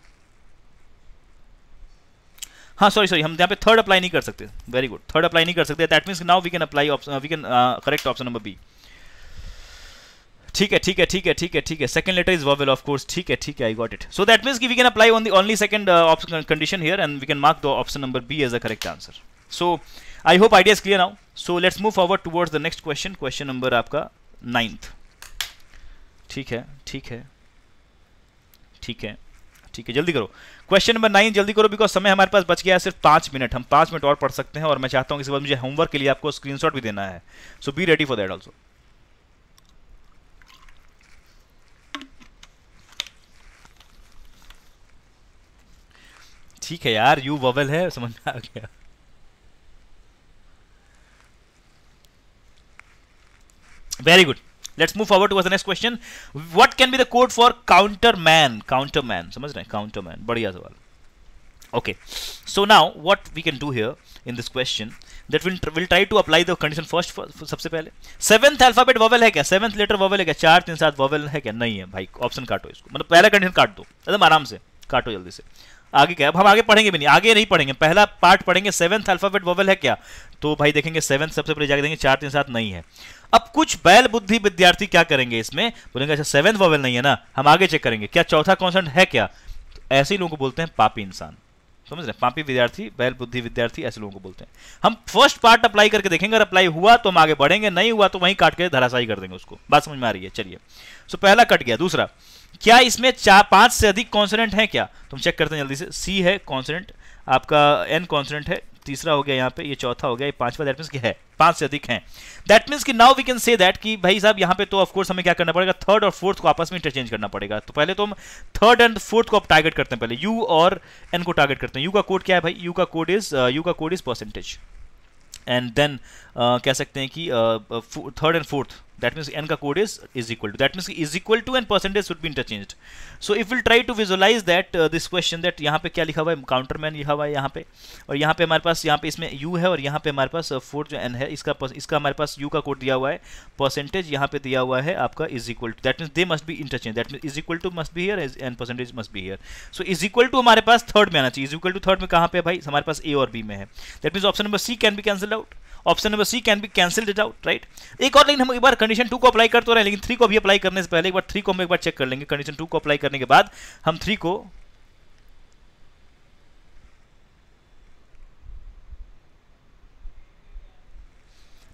हाँ सॉरी सॉरी हम यहाँ पे थर्ड अप्लाई नहीं कर सकते वेरी गुड थर्ड अप्लाई नहीं कर सकते that means now we can apply option we can correct option number B ठीक है ठीक है ठीक है ठीक है ठीक है second letter is vowel of course ठीक है ठीक है I got it so that means की we can apply on the only second condition here and we can mark the option number B as a correct answer so I hope idea is clear now so let's move forward towards the next question question number आपका नाइन्थ ठीक है ठीक है ठीक है ठीक है जल्दी करो क्वेश्चन नंबर नाइन जल्दी करो बिकॉज समय हमारे पास बच गया है सिर्फ पांच मिनट हम पांच मिनट और पढ़ सकते हैं और मैं चाहता हूँ इसके बाद मुझे होमवर्क के लिए आपको स्क्रीन भी देना है so be ready for that also ठीक है यार यू वबल है समझ में आ गया very good let's move forward to next question what can be the code for counter man counter man समझ रहे हैं काउंटर मैन बढ़िया सवाल okay so now what we can do here in this question that will will try to apply the condition first सबसे पहले सेवंथ अल्फाबेट वोवेल है क्या सेवंथ लेटर वोवेल है क्या चार तीन सात वोवेल है क्या नहीं है भाई ऑप्शन काटो इसको मतलब पहला कंडीशन काट दो एकदम आराम से काटो जल्दी से आगे क्या अब हम आगे पढ़ेंगे भी नहीं आगे नहीं पढ़ेंगे पहला पार्ट पढ़ेंगे सेवंथ अल्फाबेट वोवेल है क्या तो भाई देखेंगे सेवंथ सबसे पहले जाके देखेंगे चार तीन सात नहीं है अब कुछ बैल बुद्धि विद्यार्थी क्या करेंगे इसमें बोलेंगे अच्छा सेवेंथ वॉवेल नहीं है ना हम आगे चेक करेंगे क्या चौथा कॉन्सेंट है क्या तो ऐसे ही लोगों को बोलते हैं पापी इंसान समझ रहे हैं पापी विद्यार्थी बैल बुद्धि विद्यार्थी ऐसे लोगों को बोलते हैं हम फर्स्ट पार्ट अप्लाई करके देखेंगे अगर अप्लाई हुआ तो हम आगे बढ़ेंगे नहीं हुआ तो वहीं काट के धराशाई कर देंगे उसको बात समझ में आ रही है चलिए सो पहला कट गया दूसरा क्या इसमें चार पांच से अधिक कॉन्सोनेंट है क्या तुम तो चेक करते हैं जल्दी से सी है कॉन्सोनेंट आपका एन कॉन्सोनेंट है तीसरा हो गया यहाँ पे ये चौथा हो गया ये पांचवा दैट मीन्स है पांच से अधिक है दैट मीन्स कि now we can say that कि भाई साहब यहाँ पे तो ऑफकोर्स हमें क्या करना पड़ेगा थर्ड और फोर्थ को आपस में इंटरचेंज करना पड़ेगा तो पहले तो हम थर्ड एंड फोर्थ को आप टारगेट करते हैं पहले यू और एन को टारगेट करते हैं यू का कोड क्या है भाई यू का कोड इज यू का code is percentage and then कह सकते हैं कि third and fourth that means n का code is is equal to that means is equal to and percentage should be interchanged so if we'll try to visualize that uh, this question that यहाँ पे क्या लिखा हुआ है काउंटर मैन लिखा हुआ है यहाँ पे और यहाँ पे हमारे पास यहाँ पे इसमें u है और यहाँ पे हमारे पास फोर uh, जो n है इसका इसका हमारे पास u का कोड दिया हुआ है परसेंटेज यहाँ पे दिया हुआ है आपका is equal to that means they must be interchange that mean is equal to must be here N percentage must be here so is equal to हमारे पास थर्ड में आना चाहिए इज इक्वल टू थर्ड में कहाँ पे भाई हमारे पास ए और बी में है that means option number C can be cancel out option number C can be cancel out right एक और लेकिन हम एक बार कंडीशन टू को अप्लाई करते रहे लेकिन थ्री को भी अप्लाई करने से पहले एक बार थ्री को हम एक बार चेक कर लेंगे कंडीशन टू को अप्लाई करने के बाद हम थ्री को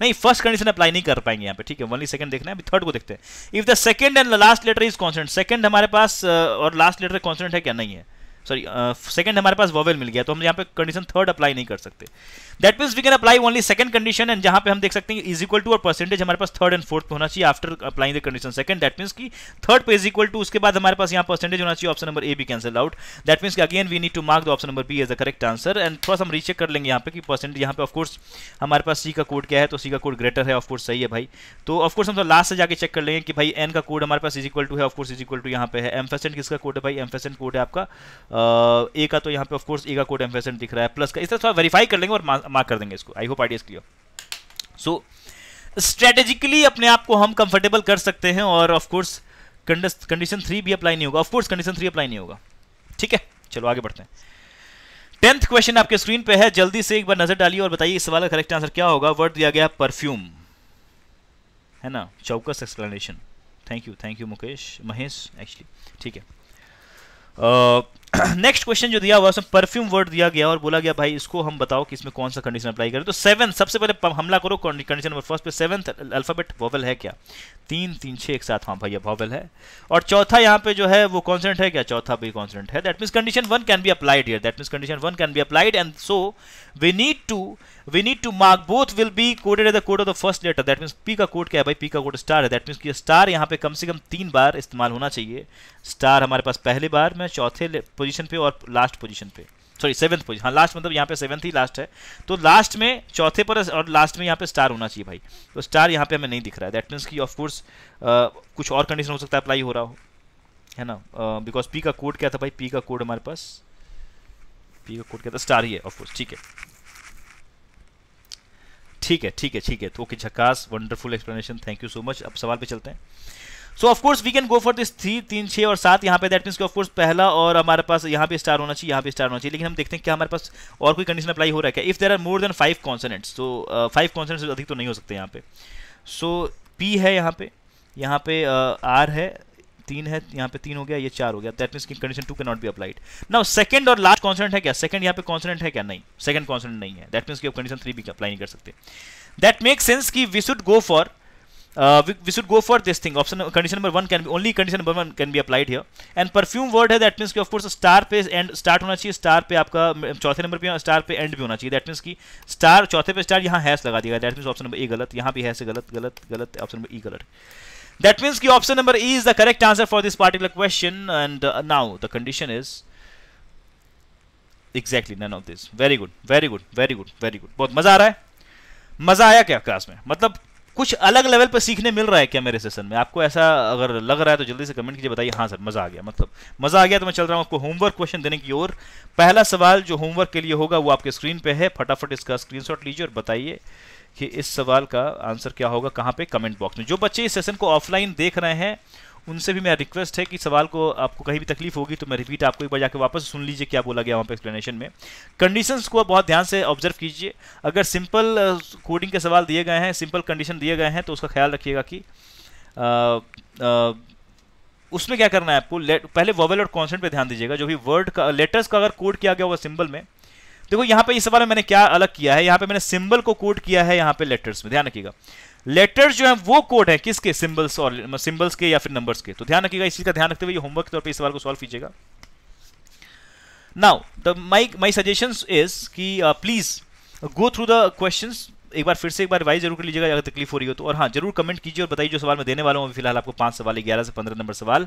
नहीं फर्स्ट कंडीशन अप्लाई नहीं कर पाएंगे यहाँ पे ठीक है वनली सेकंड देखना है अभी थर्ड को देखते हैं if the second and last letter is constant second हमारे पास uh, और लास्ट लेटर कॉन्स्टेंट है क्या नहीं है सॉरी सेकंड uh, हमारे पास वोवेल मिल गया तो हम यहाँ पे कंडीशन थर्ड अप्लाई नहीं कर सकते that means we can apply only second condition and जहां पे हम देख सकते हैं इज इक्वल टू और परसेंटेज हमारे पास थर्ड एंड फोर्थ पे होना चाहिए after applying the condition second that means की थर्ड पे इज इक्वल टू उसके बाद हमारे पास यहाँ परसेंटेज होना चाहिए option number A B cancel out that means again we need to mark the option number B as the correct answer and थोड़ा सा हम रीचेक कर लेंगे यहाँ पे कि परसेंटेज यहाँ पे ऑफकोर्स हमारे पास सी का कोड क्या है तो सी का कोड ग्रेटर है ऑफकोर्स सही है भाई तो ऑफकोर्स हम तो लास्ट से जाकर चेक कर लेंगे कि भाई एन का कोड हमारे पास इज इक्वल टू है ऑफकोर्स इज इक्वल टू यहाँ पे है एम्फेसेंट किसका कोड है भाई एम्फेसेंट कोड है आपका ए का तो यहाँ पे ऑफकोर्स ए का कोड फेसेंट दिख रहा है प्लस का इस तरह थोड़ा वेरीफाई कर लेंगे और मार्क कर देंगे इसको I hope ideas clear so strategically अपने आप को हम कंफर्टेबल कर सकते हैं और ऑफकोर्स कंडीशन थ्री भी अप्लाई नहीं होगा ऑफकोर्स कंडीशन थ्री अप्लाई नहीं होगा ठीक है चलो आगे बढ़ते हैं टेंथ क्वेश्चन आपके स्क्रीन पे है जल्दी से एक बार नजर डालिए और बताइए इस सवाल का करेक्ट आंसर क्या होगा वर्ड दिया गया परफ्यूम है ना चौकस explanation thank you thank you Mukesh Mahesh actually ठीक है uh, नेक्स्ट क्वेश्चन जो दिया हुआ उसमें परफ्यूम वर्ड दिया गया और बोला गया भाई इसको हम बताओ कि इसमें कौन सा कंडीशन अप्लाई करें तो सेवन सबसे पहले हमला करो कंडीशन नंबर फर्स्ट पे सेवन्थ अल्फाबेट वॉवल है क्या तीन तीन छः एक साथ हाँ भैया वॉवल है और चौथा यहाँ पे जो है वो कॉन्सेंट है क्या चौथा भी कॉन्सेंट है that means condition one can be applied here that means condition one can be applied and so we need to we need to mark both will be coded as the code of the first letter that means P का कोड क्या है भाई पी का कोड स्टार है दैट मीन्स कि स्टार यहाँ पे कम से कम तीन बार इस्तेमाल होना चाहिए स्टार हमारे पास पहली बार में चौथे पोजीशन पे और लास्ट पोजीशन पे सॉरी सेवन्थ पोजीशन हाँ लास्ट मतलब यहाँ पे सेवन्थ ही लास्ट है तो लास्ट में चौथे पर और लास्ट में यहाँ पे स्टार होना चाहिए भाई तो स्टार यहाँ पे हमें नहीं दिख रहा है दैट मीन्स कि ऑफकोर्स कुछ और कंडीशन हो सकता है अप्लाई हो रहा हो है ना बिकॉज uh, पी का कोड क्या था भाई पी का कोड हमारे पास पी का कोड क्या था स्टार ही है ऑफकोर्स ठीक है ठीक है ठीक है ठीक है तो ओके झकास wonderful explanation thank you so much अब सवाल पे चलते हैं so of course we can go for this three तीन छः और सात यहाँ पे दैट मीन्स ऑफकोर्स पहला और हमारे पास यहाँ पे स्टार होना चाहिए यहाँ पे स्टार होना चाहिए लेकिन हम देखते हैं क्या हमारे पास और कोई कंडीशन अप्लाई हो रहा है if there are more than five consonants तो फाइव कॉन्सनेंट्स अधिक तो नहीं हो सकते यहाँ पे सो so, पी है यहाँ पे यहाँ पे आर uh, है तीन है यहाँ पे तीन हो गया ये चार हो गया that mean condition two can not be applied now second और लास्ट कॉन्सेंट है क्या सेकंड यहाँ पे कॉन्सेंट है क्या नहीं सेकंड कॉन्सेंट नहीं है दैट मीन की कंडीशन थ्री भी अप्लाई नहीं कर सकते दैट मेक सेंस की we should go for we should go for this thing option condition number one can only condition number one can be applied here and perfume word है दैट मीन्स कि ऑफकोर्स स्टार पे एंड स्टार्ट होना चाहिए स्टार पे आपका चौथे नंबर पे स्टार पे एंड भी होना चाहिए दैट मीन्स की स्टार चौथे पे स्टार यहाँ हैस लगा दिया that means option number A गलत यहाँ भी हैस गलत गलत गलत ऑप्शन नंबर ई गलत That means ki option number E is the correct answer for this particular question. And uh, now the condition is exactly none of this. Very good, very good, very good, very good. बहुत मजा आ रहा है मजा आया क्या क्लास में मतलब कुछ अलग लेवल पर सीखने मिल रहा है क्या मेरे सेशन में आपको ऐसा अगर लग रहा है तो जल्दी से कमेंट कीजिए बताइए हाँ सर मज़ा आ गया मतलब मज़ा आ गया तो मैं चल रहा हूँ आपको होमवर्क क्वेश्चन देने की ओर पहला सवाल जो होमवर्क के लिए होगा वो आपके स्क्रीन पे है फटाफट इसका स्क्रीन लीजिए और बताइए कि इस सवाल का आंसर क्या होगा कहाँ पे कमेंट बॉक्स में जो बच्चे इस सेशन को ऑफलाइन देख रहे हैं उनसे भी मेरा रिक्वेस्ट है कि सवाल को आपको कहीं भी तकलीफ होगी तो मैं रिपीट आपको एक बार जाकर वापस सुन लीजिए क्या बोला गया वहाँ पर एक्सप्लेनेशन में कंडीशन को आप बहुत ध्यान से ऑब्जर्व कीजिए अगर सिंपल कोडिंग के सवाल दिए गए हैं सिंपल कंडीशन दिए गए हैं तो उसका ख्याल रखिएगा कि उसमें क्या करना है आपको पहले वर्बल और कॉन्सेंट पे ध्यान दीजिएगा जो भी वर्ड का लेटर्स का अगर कोड किया गया होगा सिंबल में देखो यहां पे इस बार मैंने क्या अलग किया है यहां पे मैंने सिंबल को कोट किया है यहां पे लेटर्स में ध्यान रखिएगा लेटर्स जो है वो कोड है किसके सिंबल्स और सिंबल्स के या फिर नंबर्स के तो ध्यान रखिएगा इस चीज का ध्यान रखते हुए होमवर्क के तौर पर इस सवाल को सॉल्व कीजिएगा now the my my suggestion is कि please go through the question एक बार फिर से एक बार रिवाइज जरूर कर लीजिएगा अगर तकलीफ हो रही हो तो और हाँ जरूर कमेंट कीजिए और बताइए जो सवाल मैं देने वाला हूँ फिलहाल आपको पांच सवाल ग्यारह से पंद्रह नंबर सवाल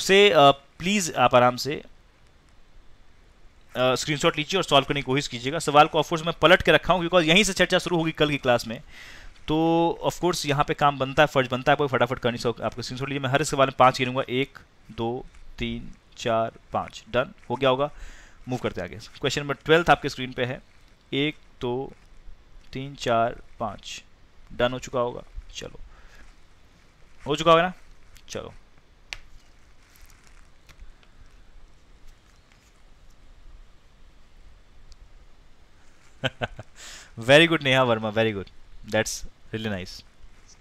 उसे प्लीज़ आप आराम से स्क्रीनशॉट लीजिए और सॉल्व करने की कोशिश कीजिएगा सवाल को ऑफकोर्स मैं पलट के रखा हूँ बिकॉज यहीं से चर्चा शुरू होगी कल की क्लास में तो ऑफकोर्स यहाँ पे काम बनता है फर्ज बनता है कोई फटाफट करनी सौ आपको स्क्रीनशॉट लीजिए मैं हर सवाल में पाँच गिनूंगा एक दो तीन चार पाँच डन हो गया होगा मूव करते आगे क्वेश्चन नंबर ट्वेल्थ आपके स्क्रीन पर है एक दो तीन चार पाँच डन हो चुका होगा चलो हो चुका होगा ना चलो very good Neha Verma very good that's really nice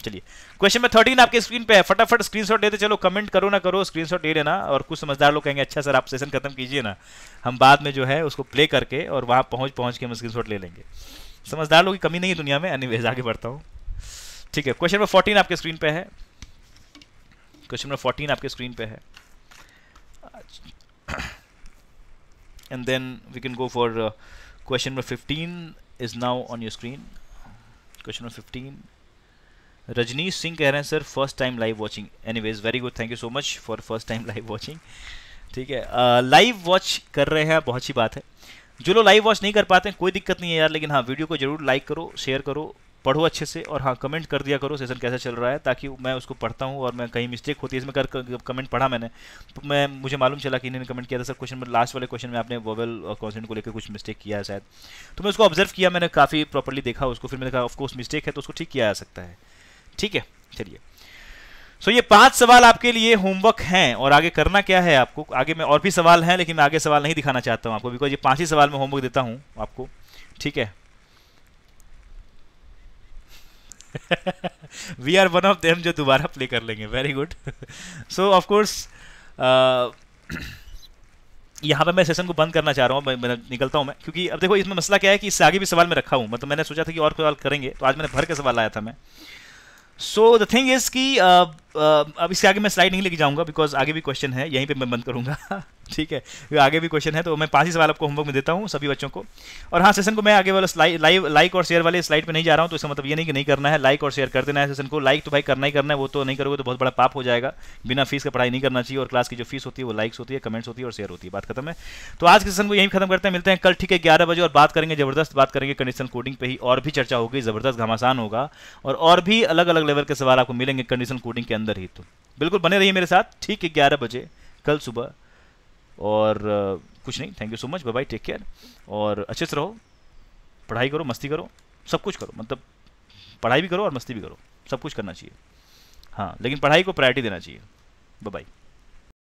चलिए क्वेश्चन नंबर थर्टीन आपके स्क्रीन पे है फटाफट स्क्रीनशॉट देते चलो कमेंट करो ना करो स्क्रीनशॉट दे लेना और कुछ समझदार लोग कहेंगे अच्छा सर आप सेशन खत्म कीजिए ना हम बाद में जो है उसको प्ले करके और वहाँ पहुँच पहुँच के हम स्क्रीन ले लेंगे समझदार लोग की कमी नहीं है दुनिया में एनी आगे बढ़ता हूँ ठीक है क्वेश्चन नंबर फोर्टीन आपके स्क्रीन पे है क्वेश्चन नंबर फोर्टीन आपके स्क्रीन पे है and then we can go for question number 15 is now on your screen question number 15 Rajni Singh कह रहे हैं sir first time live watching anyways very good thank you so much for first time live watching ठीक है लाइव वॉच कर रहे हैं बहुत सी बात है जो लोग लाइव वॉच नहीं कर पाते हैं कोई दिक्कत नहीं है यार लेकिन हाँ वीडियो को जरूर लाइक करो शेयर करो पढ़ो अच्छे से और हाँ कमेंट कर दिया करो सेशन कैसा चल रहा है ताकि मैं उसको पढ़ता हूँ और मैं कहीं मिस्टेक होती है इसमें कर कमेंट पढ़ा मैंने तो मैं मुझे मालूम चला कि इन्होंने कमेंट किया था सर क्वेश्चन में लास्ट वाले क्वेश्चन में आपने वोवेल और कॉन्सेंट को लेकर कुछ मिस्टेक किया है शायद तो मैं उसको ऑब्जर्व किया मैंने काफ़ी प्रॉपरली देखा उसको फिर मैंने कहा ऑफकोर्स मिस्टेक है तो उसको ठीक किया जा सकता है ठीक है चलिए सो so, ये पांच सवाल आपके लिए होमवर्क हैं और आगे करना क्या है आपको आगे मैं और भी सवाल हैं लेकिन मैं आगे सवाल नहीं दिखाना चाहता हूँ आपको बिकॉज ये पांच ही सवाल मैं होमवर्क देता हूँ आपको ठीक है we are one of them जो दोबारा प्ले कर लेंगे वेरी गुड सो ऑफकोर्स यहाँ पर मैं सेशन को बंद करना चाह रहा हूँ मैं, निकलता हूँ मैं क्योंकि अब देखो इसमें मसला क्या है कि इससे आगे भी सवाल मैं रखा हूँ मतलब मैंने सोचा था कि और सवाल करेंगे तो आज मैंने भर के सवाल आया था मैं सो द थिंग इज़ कि uh, uh, अब इसके आगे मैं स्लाइड नहीं लेके जाऊँगा बिकॉज आगे भी क्वेश्चन है यहीं पर मैं बंद करूँगा ठीक है आगे भी क्वेश्चन है तो मैं पांच ही सवाल आपको होमवर्क में देता हूँ सभी बच्चों को और हाँ सेशन को मैं आगे वाला लाइव लाइक और शेयर वाले स्लाइड पर नहीं जा रहा हूँ तो इसका मतलब ये नहीं कि नहीं करना है लाइक और शेयर कर देना है सेशन को लाइक तो भाई करना ही करना है वो तो नहीं करोगे तो बहुत बड़ा पाप हो जाएगा बिना फीस का पढ़ाई नहीं करना चाहिए और क्लास की जो फीस होती है वो लाइक्स होती है कमेंट्स होती है और शेयर होती है बात खत्म है तो आज के सेशन को यहीं खत्म करते हैं मिलते हैं कल ठीक है ग्यारह बजे और बात करेंगे जबरदस्त बात करेंगे कंडीशन कोडिंग पर ही और भी चर्चा होगी जबरदस्त घमासान होगा और और भी अलग अलग लेवल के सवाल आपको मिलेंगे कंडीशन कोडिंग के अंदर ही तो बिल्कुल बने रहिए मेरे साथ ठीक है ग्यारह बजे कल सुबह और कुछ नहीं thank you so much bye bye take care और अच्छे से रहो पढ़ाई करो मस्ती करो सब कुछ करो मतलब पढ़ाई भी करो और मस्ती भी करो सब कुछ करना चाहिए हाँ लेकिन पढ़ाई को प्रायोरिटी देना चाहिए बाय बाय